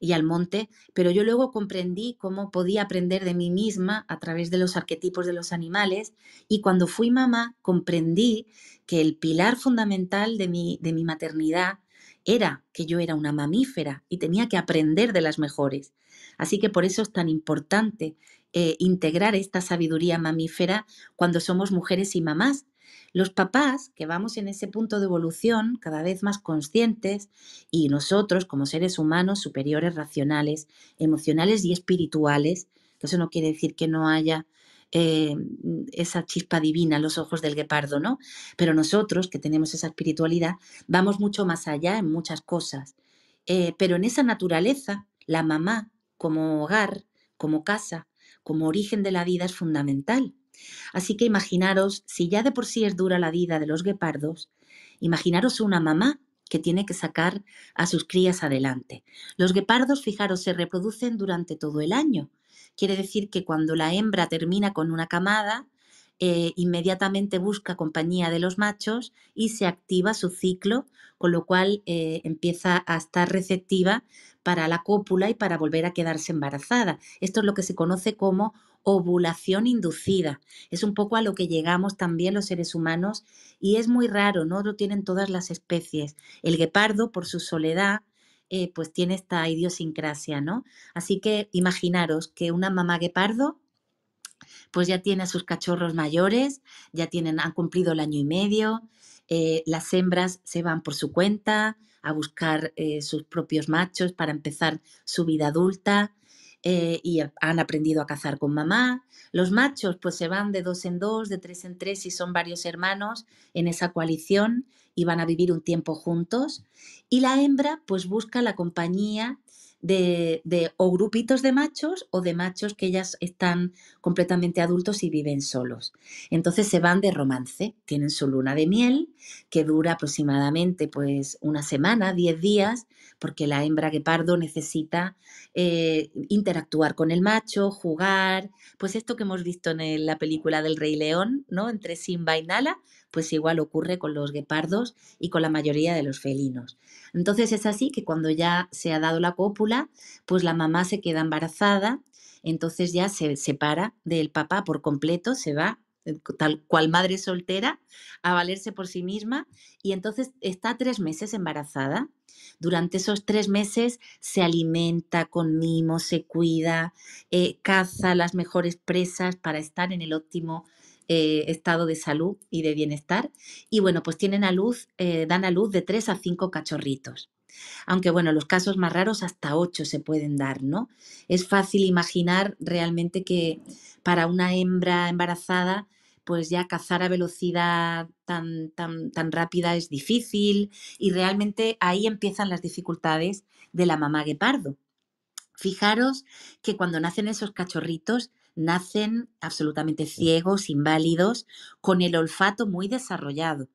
A: y al monte, pero yo luego comprendí cómo podía aprender de mí misma a través de los arquetipos de los animales y cuando fui mamá comprendí que el pilar fundamental de mi, de mi maternidad era que yo era una mamífera y tenía que aprender de las mejores. Así que por eso es tan importante eh, integrar esta sabiduría mamífera cuando somos mujeres y mamás. Los papás, que vamos en ese punto de evolución cada vez más conscientes, y nosotros como seres humanos superiores, racionales, emocionales y espirituales, eso no quiere decir que no haya eh, esa chispa divina, en los ojos del guepardo, ¿no? Pero nosotros que tenemos esa espiritualidad, vamos mucho más allá en muchas cosas. Eh, pero en esa naturaleza, la mamá como hogar, como casa, como origen de la vida es fundamental. Así que imaginaros, si ya de por sí es dura la vida de los guepardos, imaginaros una mamá que tiene que sacar a sus crías adelante. Los guepardos, fijaros, se reproducen durante todo el año. Quiere decir que cuando la hembra termina con una camada, eh, inmediatamente busca compañía de los machos y se activa su ciclo, con lo cual eh, empieza a estar receptiva para la cópula y para volver a quedarse embarazada. Esto es lo que se conoce como ovulación inducida. Es un poco a lo que llegamos también los seres humanos y es muy raro, no lo tienen todas las especies. El guepardo, por su soledad, eh, pues tiene esta idiosincrasia, ¿no? Así que imaginaros que una mamá guepardo pues ya tiene a sus cachorros mayores, ya tienen, han cumplido el año y medio, eh, las hembras se van por su cuenta a buscar eh, sus propios machos para empezar su vida adulta eh, y han aprendido a cazar con mamá. Los machos pues se van de dos en dos, de tres en tres y son varios hermanos en esa coalición y van a vivir un tiempo juntos. Y la hembra pues busca la compañía de, o grupitos de machos o de machos que ya están completamente adultos y viven solos. Entonces se van de romance, tienen su luna de miel que dura aproximadamente pues una semana, 10 días, porque la hembra guepardo necesita eh, interactuar con el macho, jugar, pues esto que hemos visto en la película del Rey León, ¿no? Entre Simba y Nala, pues igual ocurre con los guepardos y con la mayoría de los felinos. Entonces es así que cuando ya se ha dado la cópula, pues la mamá se queda embarazada, entonces ya se separa del papá por completo, se va eh, tal cual madre soltera, a valerse por sí misma y entonces está tres meses embarazada. Durante esos tres meses se alimenta con mimo, se cuida, eh, caza las mejores presas para estar en el óptimo eh, estado de salud y de bienestar. Y bueno, pues tienen a luz, eh, dan a luz de tres a cinco cachorritos. Aunque bueno, los casos más raros hasta ocho se pueden dar, ¿no? Es fácil imaginar realmente que para una hembra embarazada pues ya cazar a velocidad tan, tan, tan rápida es difícil y realmente ahí empiezan las dificultades de la mamá guepardo. Fijaros que cuando nacen esos cachorritos nacen absolutamente ciegos, inválidos, con el olfato muy desarrollado,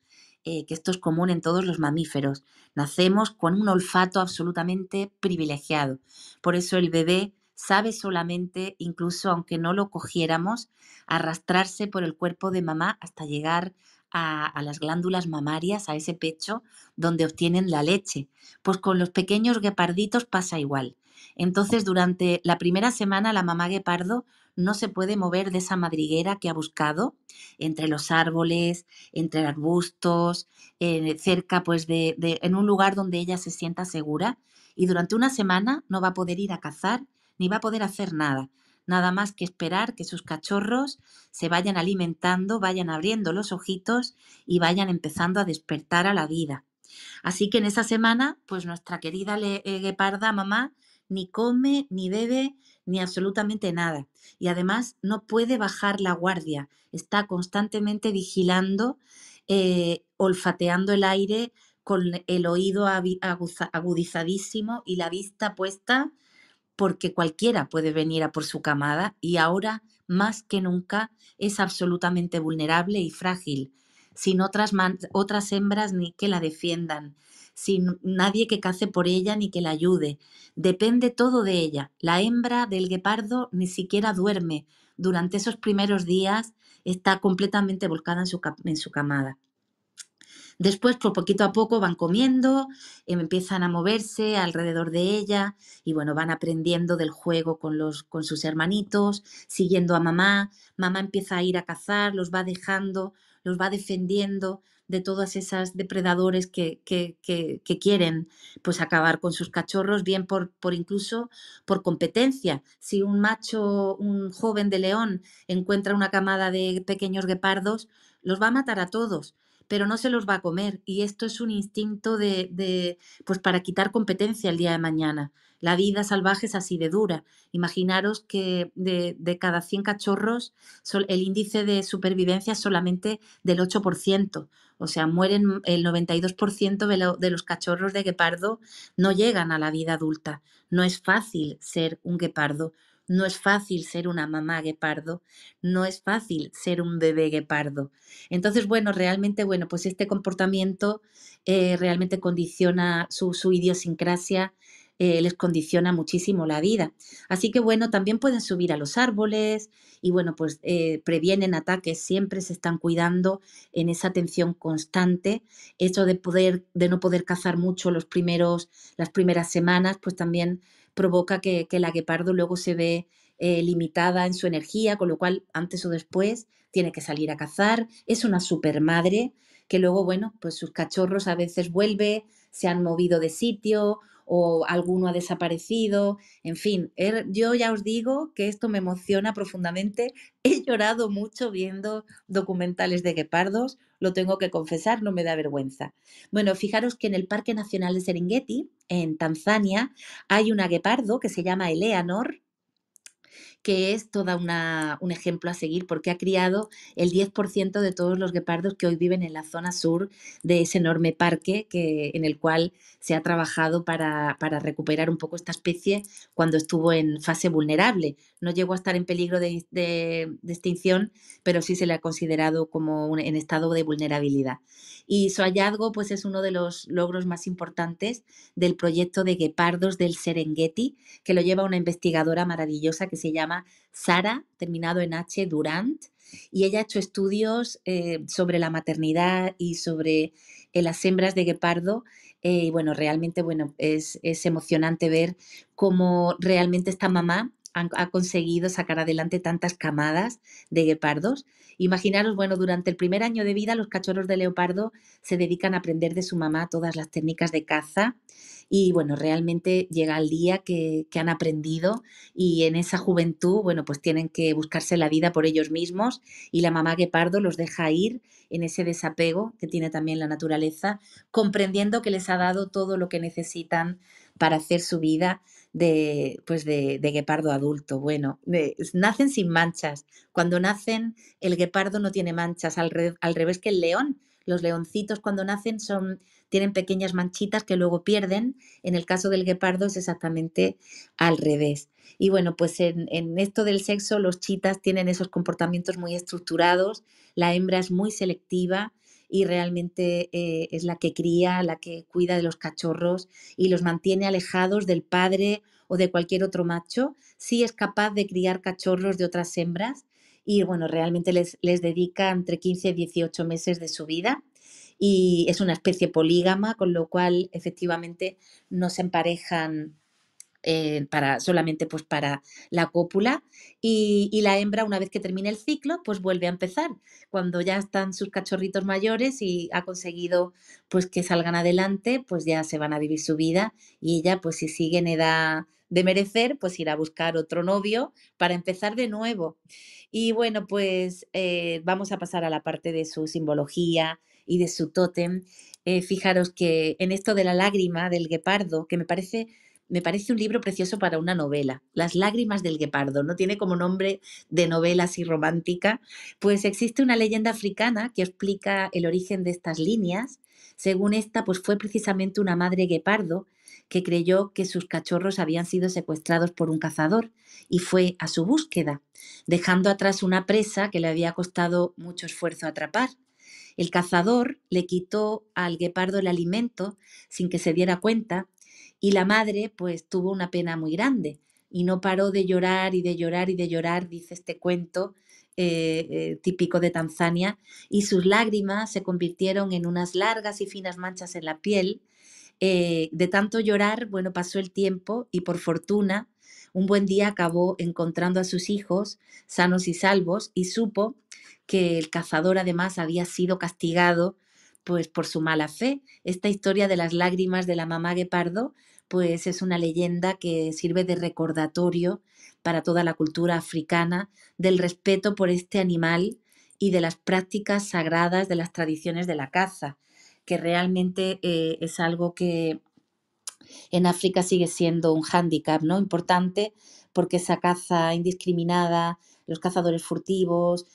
A: eh, que esto es común en todos los mamíferos. Nacemos con un olfato absolutamente privilegiado. Por eso el bebé sabe solamente, incluso aunque no lo cogiéramos, arrastrarse por el cuerpo de mamá hasta llegar a, a, las glándulas mamarias, a ese pecho donde obtienen la leche. Pues con los pequeños gueparditos pasa igual. Entonces, durante la primera semana, la mamá guepardo no se puede mover de esa madriguera que ha buscado, entre los árboles, entre arbustos, eh, cerca, pues, de, en un lugar donde ella se sienta segura. Y durante una semana no va a poder ir a cazar ni va a poder hacer nada, nada más que esperar que sus cachorros se vayan alimentando, vayan abriendo los ojitos y vayan empezando a despertar a la vida. Así que en esa semana, pues nuestra querida eh, parda mamá ni come, ni bebe, ni absolutamente nada. Y además no puede bajar la guardia, está constantemente vigilando, eh, olfateando el aire con el oído agudizadísimo y la vista puesta, porque cualquiera puede venir a por su camada y ahora más que nunca es absolutamente vulnerable y frágil, sin otras, otras hembras ni que la defiendan sin nadie que cace por ella ni que la ayude. Depende todo de ella. La hembra del guepardo ni siquiera duerme. Durante esos primeros días está completamente volcada en su, en su camada. Después, por pues, poquito a poco, van comiendo, em, empiezan a moverse alrededor de ella y bueno, van aprendiendo del juego con, los, con sus hermanitos, siguiendo a mamá. Mamá empieza a ir a cazar, los va dejando, los va defendiendo, de todas esas depredadores que, que, que, que, quieren pues acabar con sus cachorros, bien por, por incluso por competencia. Si un macho, un joven de león encuentra una camada de pequeños guepardos, los va a matar a todos pero no se los va a comer. Y esto es un instinto de, pues para quitar competencia el día de mañana. La vida salvaje es así de dura. Imaginaros que de, cada 100 cachorros, el índice de supervivencia es solamente del 8%. O sea, mueren el 92% de, de los cachorros de guepardo no llegan a la vida adulta. No es fácil ser un guepardo, no es fácil ser una mamá guepardo, no es fácil ser un bebé guepardo. Entonces, bueno, realmente, bueno, pues este comportamiento eh, realmente condiciona su, idiosincrasia, eh, les condiciona muchísimo la vida. Así que bueno, también pueden subir a los árboles y bueno, pues eh, previenen ataques, siempre se están cuidando en esa atención constante. Eso de poder, de no poder cazar mucho los primeros, las primeras semanas, pues también provoca que, la guepardo luego se ve eh, limitada en su energía, con lo cual antes o después tiene que salir a cazar. Es una supermadre que luego, bueno, pues sus cachorros a veces vuelve, se han movido de sitio o alguno ha desaparecido. En fin, er, yo ya os digo que esto me emociona profundamente. [laughs] He llorado mucho viendo documentales de guepardos lo tengo que confesar, no me da vergüenza. Bueno, fijaros que en el Parque Nacional de Serengeti, en Tanzania, hay un guepardo que se llama Eleanor, que es toda una, un ejemplo a seguir porque ha criado el 10% de todos los guepardos que hoy viven en la zona sur de ese enorme parque que, en el cual se ha trabajado para, para recuperar un poco esta especie cuando estuvo en fase vulnerable no llegó a estar en peligro de, extinción, pero sí se le ha considerado como en estado de vulnerabilidad. Y su hallazgo pues, es uno de los logros más importantes del proyecto de guepardos del Serengeti, que lo lleva una investigadora maravillosa que se llama Sara, terminado en H, Durant, y ella ha hecho estudios eh, sobre la maternidad y sobre eh, las hembras de guepardo. Eh, y bueno, realmente bueno, es, es, emocionante ver cómo realmente esta mamá han, ha conseguido sacar adelante tantas camadas de guepardos. Imaginaros, bueno, durante el primer año de vida los cachorros de leopardo se dedican a aprender de su mamá todas las técnicas de caza y bueno, realmente llega el día que, que, han aprendido y en esa juventud, bueno, pues tienen que buscarse la vida por ellos mismos y la mamá guepardo los deja ir en ese desapego que tiene también la naturaleza, comprendiendo que les ha dado todo lo que necesitan para hacer su vida de, pues de, de guepardo adulto. Bueno, nacen sin manchas. Cuando nacen, el guepardo no tiene manchas, al, al revés que el león. Los leoncitos cuando nacen son, tienen pequeñas manchitas que luego pierden. En el caso del guepardo es exactamente al revés. Y bueno, pues en, en, esto del sexo los chitas tienen esos comportamientos muy estructurados, la hembra es muy selectiva, y realmente eh, es la que cría, la que cuida de los cachorros y los mantiene alejados del padre o de cualquier otro macho, sí es capaz de criar cachorros de otras hembras y bueno, realmente les, les dedica entre 15 y 18 meses de su vida y es una especie polígama, con lo cual efectivamente no se emparejan eh, para, solamente pues para la cópula y, la hembra una vez que termine el ciclo pues vuelve a empezar cuando ya están sus cachorritos mayores y ha conseguido pues que salgan adelante pues ya se van a vivir su vida y ella pues si sigue en edad de merecer pues irá a buscar otro novio para empezar de nuevo y bueno pues eh, vamos a pasar a la parte de su simbología y de su tótem eh, fijaros que en esto de la lágrima del guepardo que me parece me parece un libro precioso para una novela, Las lágrimas del guepardo, no tiene como nombre de novela así romántica, pues existe una leyenda africana que explica el origen de estas líneas. Según esta, pues fue precisamente una madre guepardo que creyó que sus cachorros habían sido secuestrados por un cazador y fue a su búsqueda, dejando atrás una presa que le había costado mucho esfuerzo atrapar. El cazador le quitó al guepardo el alimento sin que se diera cuenta y la madre pues tuvo una pena muy grande y no paró de llorar y de llorar y de llorar, dice este cuento eh, eh, típico de Tanzania, y sus lágrimas se convirtieron en unas largas y finas manchas en la piel. Eh, de tanto llorar, bueno, pasó el tiempo y por fortuna, un buen día acabó encontrando a sus hijos sanos y salvos y supo que el cazador además había sido castigado pues por su mala fe. Esta historia de las lágrimas de la mamá Guepardo, pues es una leyenda que sirve de recordatorio para toda la cultura africana del respeto por este animal y de las prácticas sagradas de las tradiciones de la caza, que realmente eh, es algo que en África sigue siendo un hándicap ¿no? importante porque esa caza indiscriminada, los cazadores furtivos,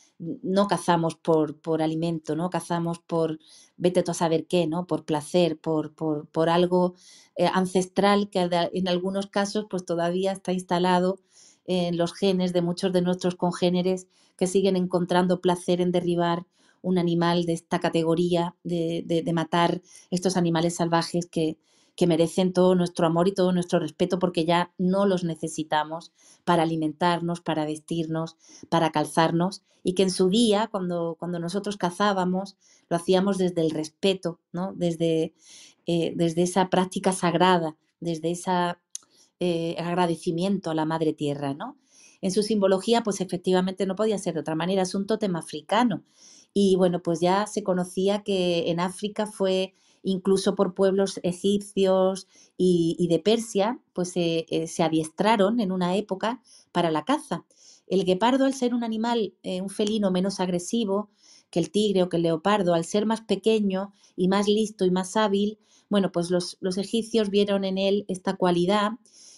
A: no cazamos por, alimento, ¿no? Cazamos por, vete tú a saber qué, ¿no? Por placer, por, algo eh, ancestral que en algunos casos pues todavía está instalado en los genes de muchos de nuestros congéneres que siguen encontrando placer en derribar un animal de esta categoría, de matar estos animales salvajes que, que merecen todo nuestro amor y todo nuestro respeto porque ya no los necesitamos para alimentarnos, para vestirnos, para calzarnos y que en su día, cuando, cuando nosotros cazábamos, lo hacíamos desde el respeto, ¿no? desde, eh, desde esa práctica sagrada, desde ese eh, agradecimiento a la madre tierra. ¿no? En su simbología, pues efectivamente no podía ser de otra manera, es un tótem africano. Y bueno, pues ya se conocía que en África fue incluso por pueblos egipcios y, de Persia, pues eh, eh, se adiestraron en una época para la caza. El guepardo, al ser un animal, eh, un felino menos agresivo que el tigre o que el leopardo, al ser más pequeño y más listo y más hábil, bueno, pues los, los egipcios vieron en él esta cualidad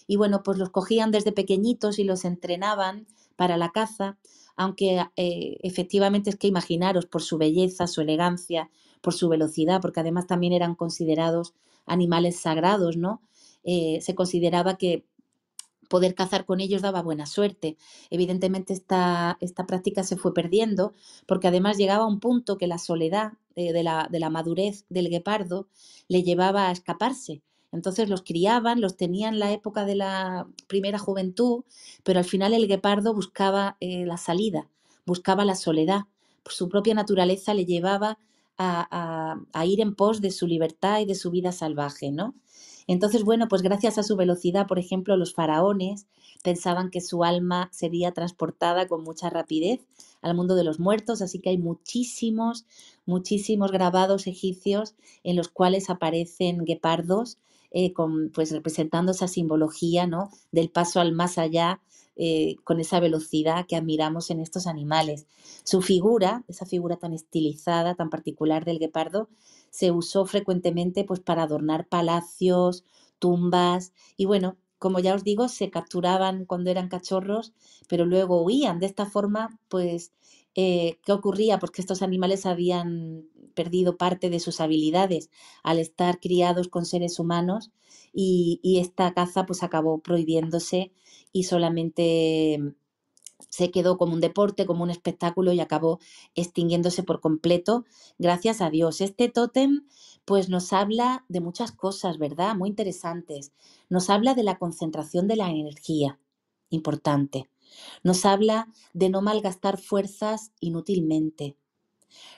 A: y bueno, pues los cogían desde pequeñitos y los entrenaban para la caza aunque eh, efectivamente es que imaginaros por su belleza, su elegancia, por su velocidad, porque además también eran considerados animales sagrados, ¿no? Eh, se consideraba que poder cazar con ellos daba buena suerte. Evidentemente esta, práctica se fue perdiendo porque además llegaba a un punto que la soledad eh, de, la, de la madurez del guepardo le llevaba a escaparse entonces los criaban, los tenían en la época de la primera juventud, pero al final el guepardo buscaba eh, la salida, buscaba la soledad. Por su propia naturaleza le llevaba a, ir en pos de su libertad y de su vida salvaje, ¿no? Entonces, bueno, pues gracias a su velocidad, por ejemplo, los faraones pensaban que su alma sería transportada con mucha rapidez al mundo de los muertos, así que hay muchísimos, muchísimos grabados egipcios en los cuales aparecen guepardos eh, pues representando esa simbología ¿no? del paso al más allá eh, con esa velocidad que admiramos en estos animales. Su figura, esa figura tan estilizada, tan particular del guepardo, se usó frecuentemente pues, para adornar palacios, tumbas y bueno, como ya os digo, se capturaban cuando eran cachorros, pero luego huían. De esta forma, pues, eh, ¿qué ocurría? Porque pues estos animales habían perdido parte de sus habilidades al estar criados con seres humanos y, esta caza pues acabó prohibiéndose y solamente se quedó como un deporte, como un espectáculo y acabó extinguiéndose por completo, gracias a Dios. Este tótem pues nos habla de muchas cosas, ¿verdad? Muy interesantes. Nos habla de la concentración de la energía, importante. Nos habla de no malgastar fuerzas inútilmente.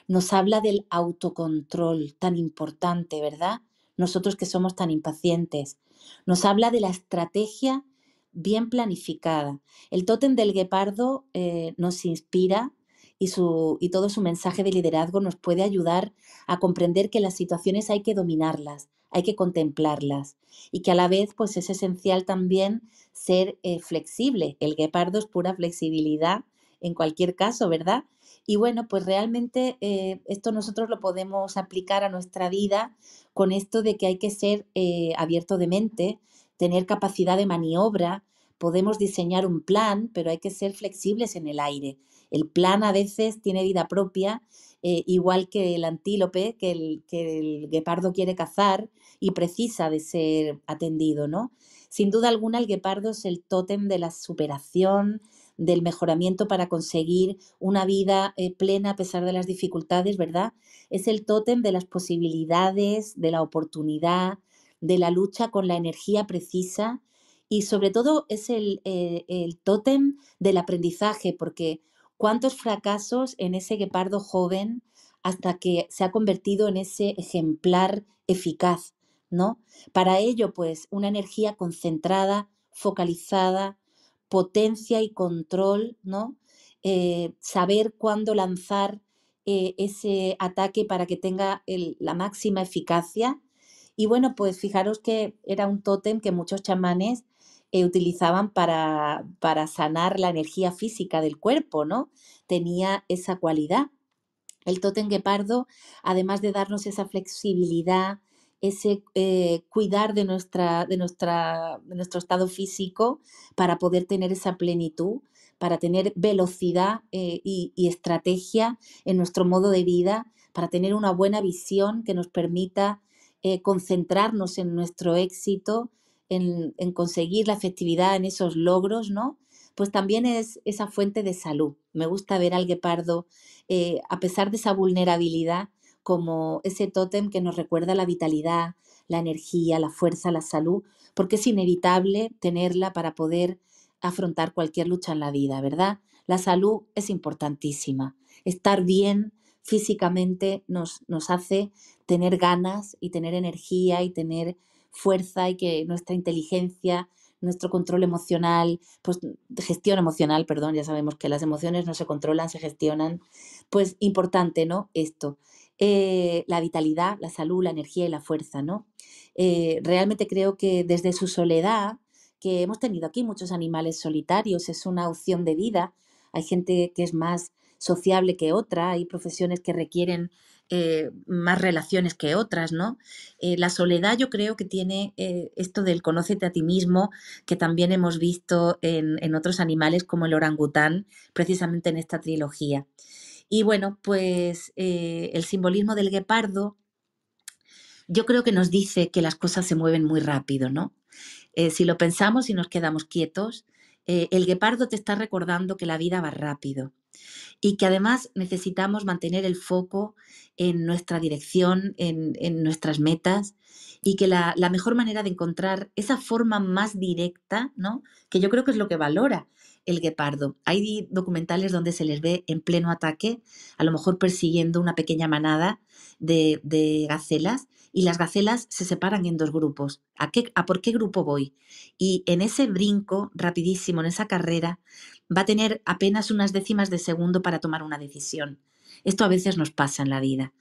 A: Nos habla del autocontrol tan importante, ¿verdad? Nosotros que somos tan impacientes. Nos habla de la estrategia bien planificada. El tótem del guepardo eh, nos inspira y, todo su mensaje de liderazgo nos puede ayudar a comprender que las situaciones hay que dominarlas, hay que contemplarlas y que a la vez pues es esencial también ser eh, flexible. El guepardo es pura flexibilidad en cualquier caso, ¿verdad? Y bueno, pues realmente eh, esto nosotros lo podemos aplicar a nuestra vida con esto de que hay que ser eh, abierto de mente, tener capacidad de maniobra, podemos diseñar un plan, pero hay que ser flexibles en el aire. El plan a veces tiene vida propia, eh, igual que el antílope, que el, que el guepardo quiere cazar y precisa de ser atendido, ¿no? Sin duda alguna, el guepardo es el tótem de la superación, del mejoramiento para conseguir una vida eh, plena a pesar de las dificultades, ¿verdad? Es el tótem de las posibilidades, de la oportunidad, de la lucha con la energía precisa y sobre todo es el, eh, el tótem del aprendizaje, porque cuántos fracasos en ese guepardo joven hasta que se ha convertido en ese ejemplar eficaz, ¿no? Para ello, pues, una energía concentrada, focalizada, potencia y control, ¿no? Eh, saber cuándo lanzar eh, ese ataque para que tenga la máxima eficacia. Y bueno, pues fijaros que era un tótem que muchos chamanes eh, utilizaban para, sanar la energía física del cuerpo, ¿no? Tenía esa cualidad. El tótem guepardo, además de darnos esa flexibilidad, ese eh, cuidar de, nuestra, nuestro estado físico para poder tener esa plenitud, para tener velocidad eh, y, estrategia en nuestro modo de vida, para tener una buena visión que nos permita eh, concentrarnos en nuestro éxito, en, conseguir la efectividad, en esos logros, ¿no? Pues también es esa fuente de salud. Me gusta ver al guepardo, a pesar de esa vulnerabilidad, como ese tótem que nos recuerda la vitalidad, la energía, la fuerza, la salud, porque es inevitable tenerla para poder afrontar cualquier lucha en la vida, ¿verdad? La salud es importantísima. Estar bien físicamente nos, nos hace tener ganas y tener energía y tener fuerza y que nuestra inteligencia, nuestro control emocional, pues gestión emocional, perdón, ya sabemos que las emociones no se controlan, se gestionan, pues importante, ¿no? Esto. Eh, la vitalidad, la salud, la energía y la fuerza, ¿no? Eh, realmente creo que desde su soledad, que hemos tenido aquí muchos animales solitarios, es una opción de vida. Hay gente que es más sociable que otra, hay profesiones que requieren eh, más relaciones que otras, ¿no? la soledad yo creo que tiene esto del conócete a ti mismo, que también hemos visto en otros animales como el orangután, precisamente en esta trilogía. Y bueno, pues eh, el simbolismo del guepardo yo creo que nos dice que las cosas se mueven muy rápido, ¿no? Eh, si lo pensamos y nos quedamos quietos, eh, el guepardo te está recordando que la vida va rápido y que además necesitamos mantener el foco en nuestra dirección, en, nuestras metas y que la, la, mejor manera de encontrar esa forma más directa, ¿no? que yo creo que es lo que valora el guepardo. Hay documentales donde se les ve en pleno ataque, a lo mejor persiguiendo una pequeña manada de, gacelas, y las gacelas se separan en dos grupos. ¿A, qué, ¿A por qué grupo voy? Y en ese brinco rapidísimo, en esa carrera, va a tener apenas unas décimas de segundo para tomar una decisión. Esto a veces nos pasa en la vida.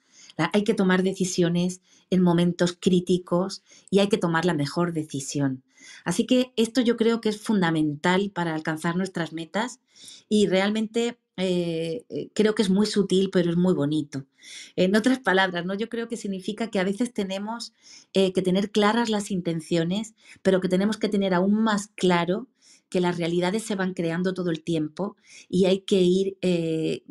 A: Hay que tomar decisiones en momentos críticos y hay que tomar la mejor decisión. Así que esto yo creo que es fundamental para alcanzar nuestras metas y realmente eh, eh, creo que es muy sutil, pero es muy bonito. En otras palabras, ¿no? yo creo que significa que a veces tenemos eh, que tener claras las intenciones, pero que tenemos que tener aún más claro que las realidades se van creando todo el tiempo y hay que ir eh,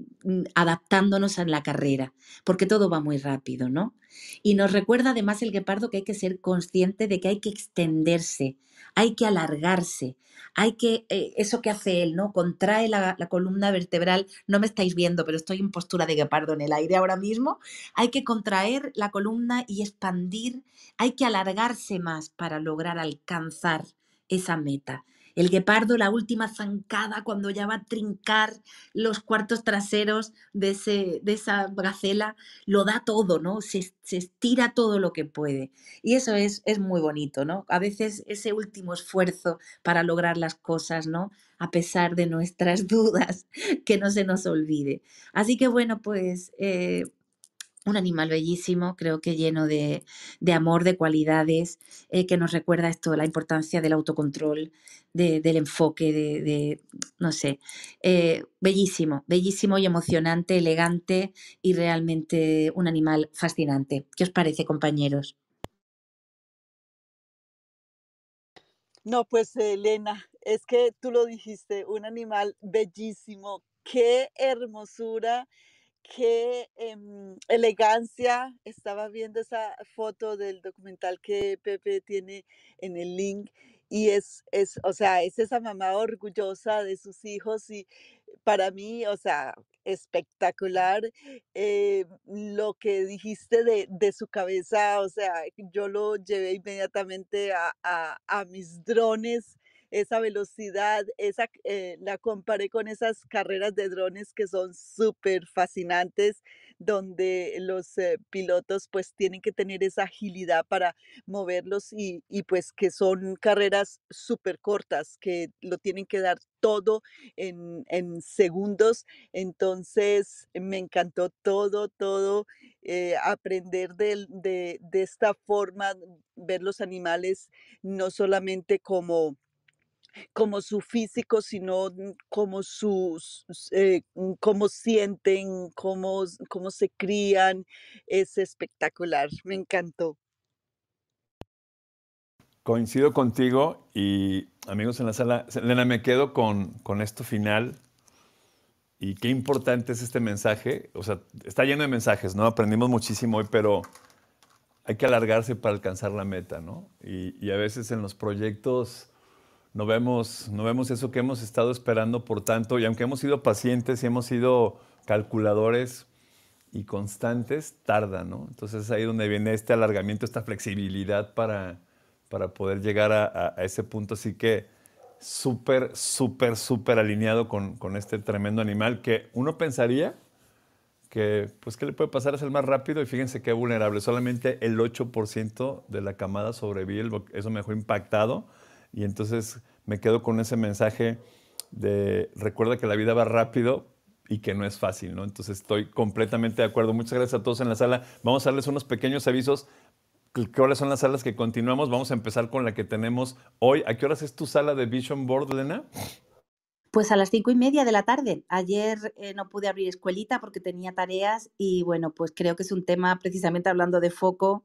A: adaptándonos a la carrera, porque todo va muy rápido, ¿no? Y nos recuerda además el guepardo que hay que ser consciente de que hay que extenderse, hay que alargarse, hay que, eh, eso que hace él, ¿no? Contrae la, la, columna vertebral, no me estáis viendo, pero estoy en postura de guepardo en el aire ahora mismo, hay que contraer la columna y expandir, hay que alargarse más para lograr alcanzar esa meta. El guepardo, la última zancada cuando ya va a trincar los cuartos traseros de, de esa gacela, lo da todo, ¿no? Se, estira todo lo que puede. Y eso es, es muy bonito, ¿no? A veces ese último esfuerzo para lograr las cosas, ¿no? A pesar de nuestras [laughs] dudas, que no se nos olvide. Así que bueno, pues eh, un animal bellísimo, creo que lleno de, amor, de cualidades, eh, que nos recuerda esto, la importancia del autocontrol, del enfoque, de, no sé, eh, bellísimo, bellísimo y emocionante, elegante y realmente un animal fascinante. ¿Qué os parece, compañeros?
C: No, pues Elena, es que tú lo dijiste, un animal bellísimo, qué hermosura qué em, elegancia. Estaba viendo esa foto del documental que Pepe tiene en el link y es, o sea, es esa mamá orgullosa de sus hijos y para mí, o sea, espectacular eh, lo que dijiste de, su cabeza, o sea, yo lo llevé inmediatamente a, a mis drones esa velocidad, esa, eh, la comparé con esas carreras de drones que son súper fascinantes, donde los eh, pilotos pues tienen que tener esa agilidad para moverlos y, pues que son carreras súper cortas, que lo tienen que dar todo en, segundos. Entonces me encantó todo, todo, eh, aprender de, de esta forma, ver los animales no solamente como como su físico, sino mm, como sus, eh, mm, cómo sienten, cómo, cómo se crían. Es espectacular, me encantó.
B: Coincido contigo y amigos en la sala, Elena, me quedo con, con esto final y qué importante es este mensaje. O sea, está lleno de mensajes, ¿no? Aprendimos muchísimo hoy, pero hay que alargarse para alcanzar la meta, ¿no? Y, y a veces en los proyectos no vemos, no vemos eso que hemos estado esperando por tanto. Y aunque hemos sido pacientes y hemos sido calculadores y constantes, tarda, ¿no? Entonces es ahí donde viene este alargamiento, esta flexibilidad para, para poder llegar a, ese punto. Así que súper, súper, súper alineado con, este tremendo animal que uno pensaría que, pues, ¿qué le puede pasar? Es el más rápido y fíjense qué vulnerable. Solamente el 8% de la camada sobrevive. Eso me dejó impactado. Y entonces me quedo con ese mensaje de recuerda que la vida va rápido y que no es fácil, ¿no? Entonces estoy completamente de acuerdo. Muchas gracias a todos en la sala. Vamos a darles unos pequeños avisos. ¿Qué horas son las salas que continuamos? Vamos a empezar con la que tenemos hoy. ¿A qué horas es tu sala de Vision Board, Lena?
A: Pues a las cinco y media de la tarde. Ayer eh, no pude abrir escuelita porque tenía tareas y bueno, pues creo que es un tema precisamente hablando de foco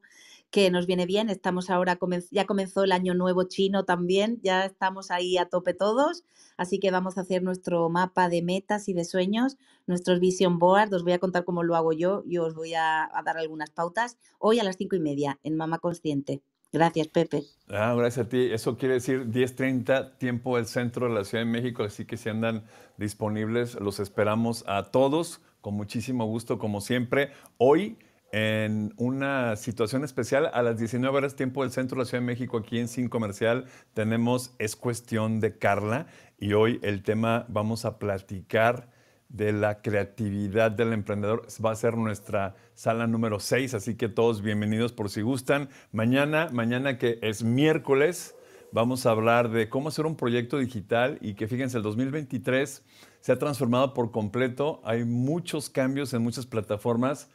A: que nos viene bien. Estamos ahora, ya comenzó el año nuevo chino también, ya estamos ahí a tope todos, así que vamos a hacer nuestro mapa de metas y de sueños, nuestros vision boards, os voy a contar cómo lo hago yo y os voy a, dar algunas pautas hoy a las cinco y media en Mama Consciente. Gracias, Pepe.
B: Ah, gracias a ti. Eso quiere decir 10.30 tiempo del centro de la Ciudad de México, así que si andan disponibles, los esperamos a todos con muchísimo gusto, como siempre. Hoy en una situación especial. A las 19 horas tiempo del Centro de la Ciudad de México, aquí en Sin Comercial, tenemos Es Cuestión de Carla y hoy el tema vamos a platicar de la creatividad del emprendedor. Va a ser nuestra sala número 6, así que todos bienvenidos por si gustan. Mañana, mañana que es miércoles, vamos a hablar de cómo hacer un proyecto digital y que fíjense, el 2023 se ha transformado por completo. Hay muchos cambios en muchas plataformas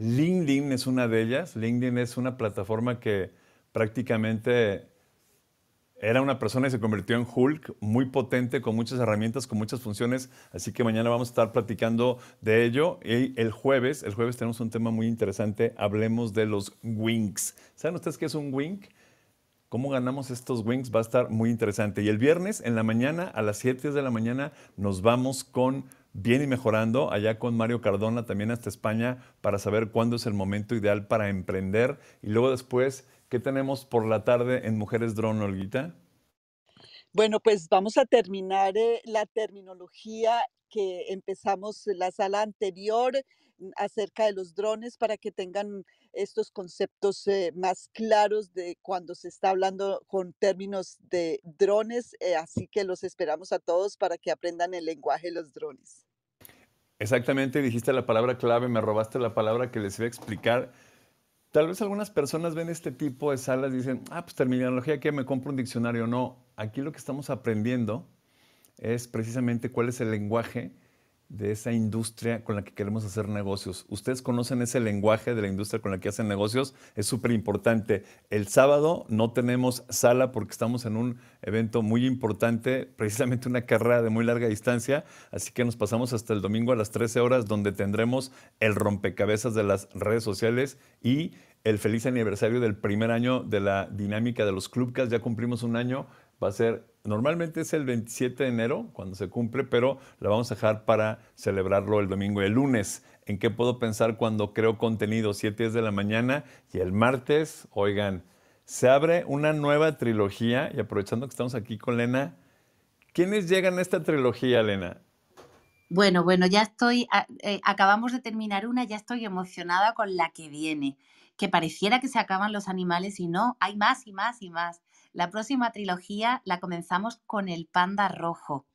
B: LinkedIn es una de ellas. LinkedIn es una plataforma que prácticamente era una persona y se convirtió en Hulk, muy potente, con muchas herramientas, con muchas funciones. Así que mañana vamos a estar platicando de ello. Y el jueves, el jueves tenemos un tema muy interesante. Hablemos de los Wings. ¿Saben ustedes qué es un wink? ¿Cómo ganamos estos Wings Va a estar muy interesante. Y el viernes en la mañana, a las 7 de la mañana, nos vamos con y mejorando allá con Mario Cardona también hasta España para saber cuándo es el momento ideal para emprender. Y luego después, ¿qué tenemos por la tarde en Mujeres Drone, Olguita?
C: Bueno, pues vamos a terminar eh, la terminología que empezamos la sala anterior acerca de los drones para que tengan estos conceptos eh, más claros de cuando se está hablando con términos de drones. Eh, así que los esperamos a todos para que aprendan el lenguaje de los drones.
B: Exactamente, dijiste la palabra clave, me robaste la palabra que les iba a explicar. Tal vez algunas personas ven este tipo de salas y dicen, ah, pues terminología ¿qué? me compro un diccionario. No, aquí lo que estamos aprendiendo es precisamente cuál es el lenguaje de esa industria con la que queremos hacer negocios. Ustedes conocen ese lenguaje de la industria con la que hacen negocios, es súper importante. El sábado no tenemos sala porque estamos en un evento muy importante, precisamente una carrera de muy larga distancia, así que nos pasamos hasta el domingo a las 13 horas donde tendremos el rompecabezas de las redes sociales y el feliz aniversario del primer año de la dinámica de los Clubcast. Ya cumplimos un año, va a ser Normalmente es el 27 de enero cuando se cumple, pero la vamos a dejar para celebrarlo el domingo y el lunes. ¿En qué puedo pensar cuando creo contenido? 7 de la mañana y el martes, oigan, se abre una nueva trilogía y aprovechando que estamos aquí con Lena, ¿quiénes llegan a esta trilogía, Lena?
A: Bueno, bueno, ya estoy, eh, acabamos de terminar una, ya estoy emocionada con la que viene, que pareciera que se acaban los animales y no, hay más y más y más. La próxima trilogía la comenzamos con el panda rojo.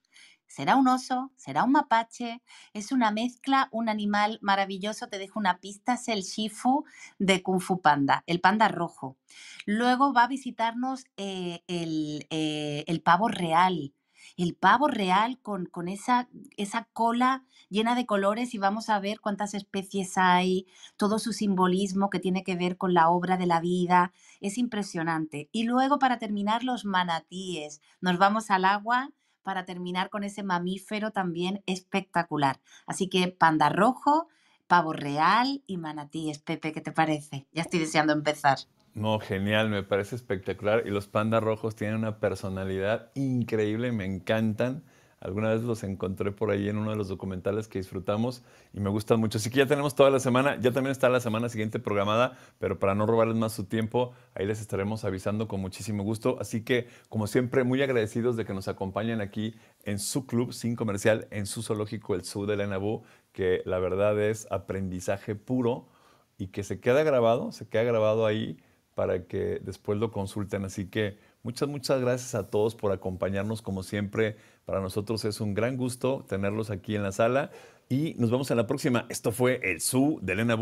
A: ¿Será un oso? ¿Será un mapache? ¿Es una mezcla? ¿Un animal maravilloso? Te dejo una pista, es el Shifu de Kung Fu Panda, el panda rojo. Luego va a visitarnos eh, eh, el pavo real, el pavo real con, esa, esa cola llena de colores y vamos a ver cuántas especies hay, todo su simbolismo que tiene que ver con la obra de la vida. Es impresionante. Y luego, para terminar, los manatíes. Nos vamos al agua para terminar con ese mamífero también espectacular. Así que panda rojo, pavo real y manatíes. Pepe, ¿qué te parece? Ya estoy deseando empezar.
B: No, genial, me parece espectacular. Y los pandas rojos tienen una personalidad increíble, me encantan. Alguna vez los encontré por ahí en uno de los documentales que disfrutamos y me gustan mucho. Así que ya tenemos toda la semana, ya también está la semana siguiente programada, pero para no robarles más su tiempo, ahí les estaremos avisando con muchísimo gusto. Así que, como siempre, muy agradecidos de que nos acompañen aquí en su club sin comercial, en su zoológico, el Zoo de la Enabú, que la verdad es aprendizaje puro y que se queda grabado, se queda grabado ahí para que después lo consulten. Así que muchas, muchas gracias a todos por acompañarnos como siempre. Para nosotros es un gran gusto tenerlos aquí en la sala y nos vemos en la próxima. Esto fue el su de Elena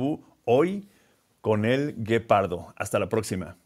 B: hoy con el Guepardo. Hasta la próxima.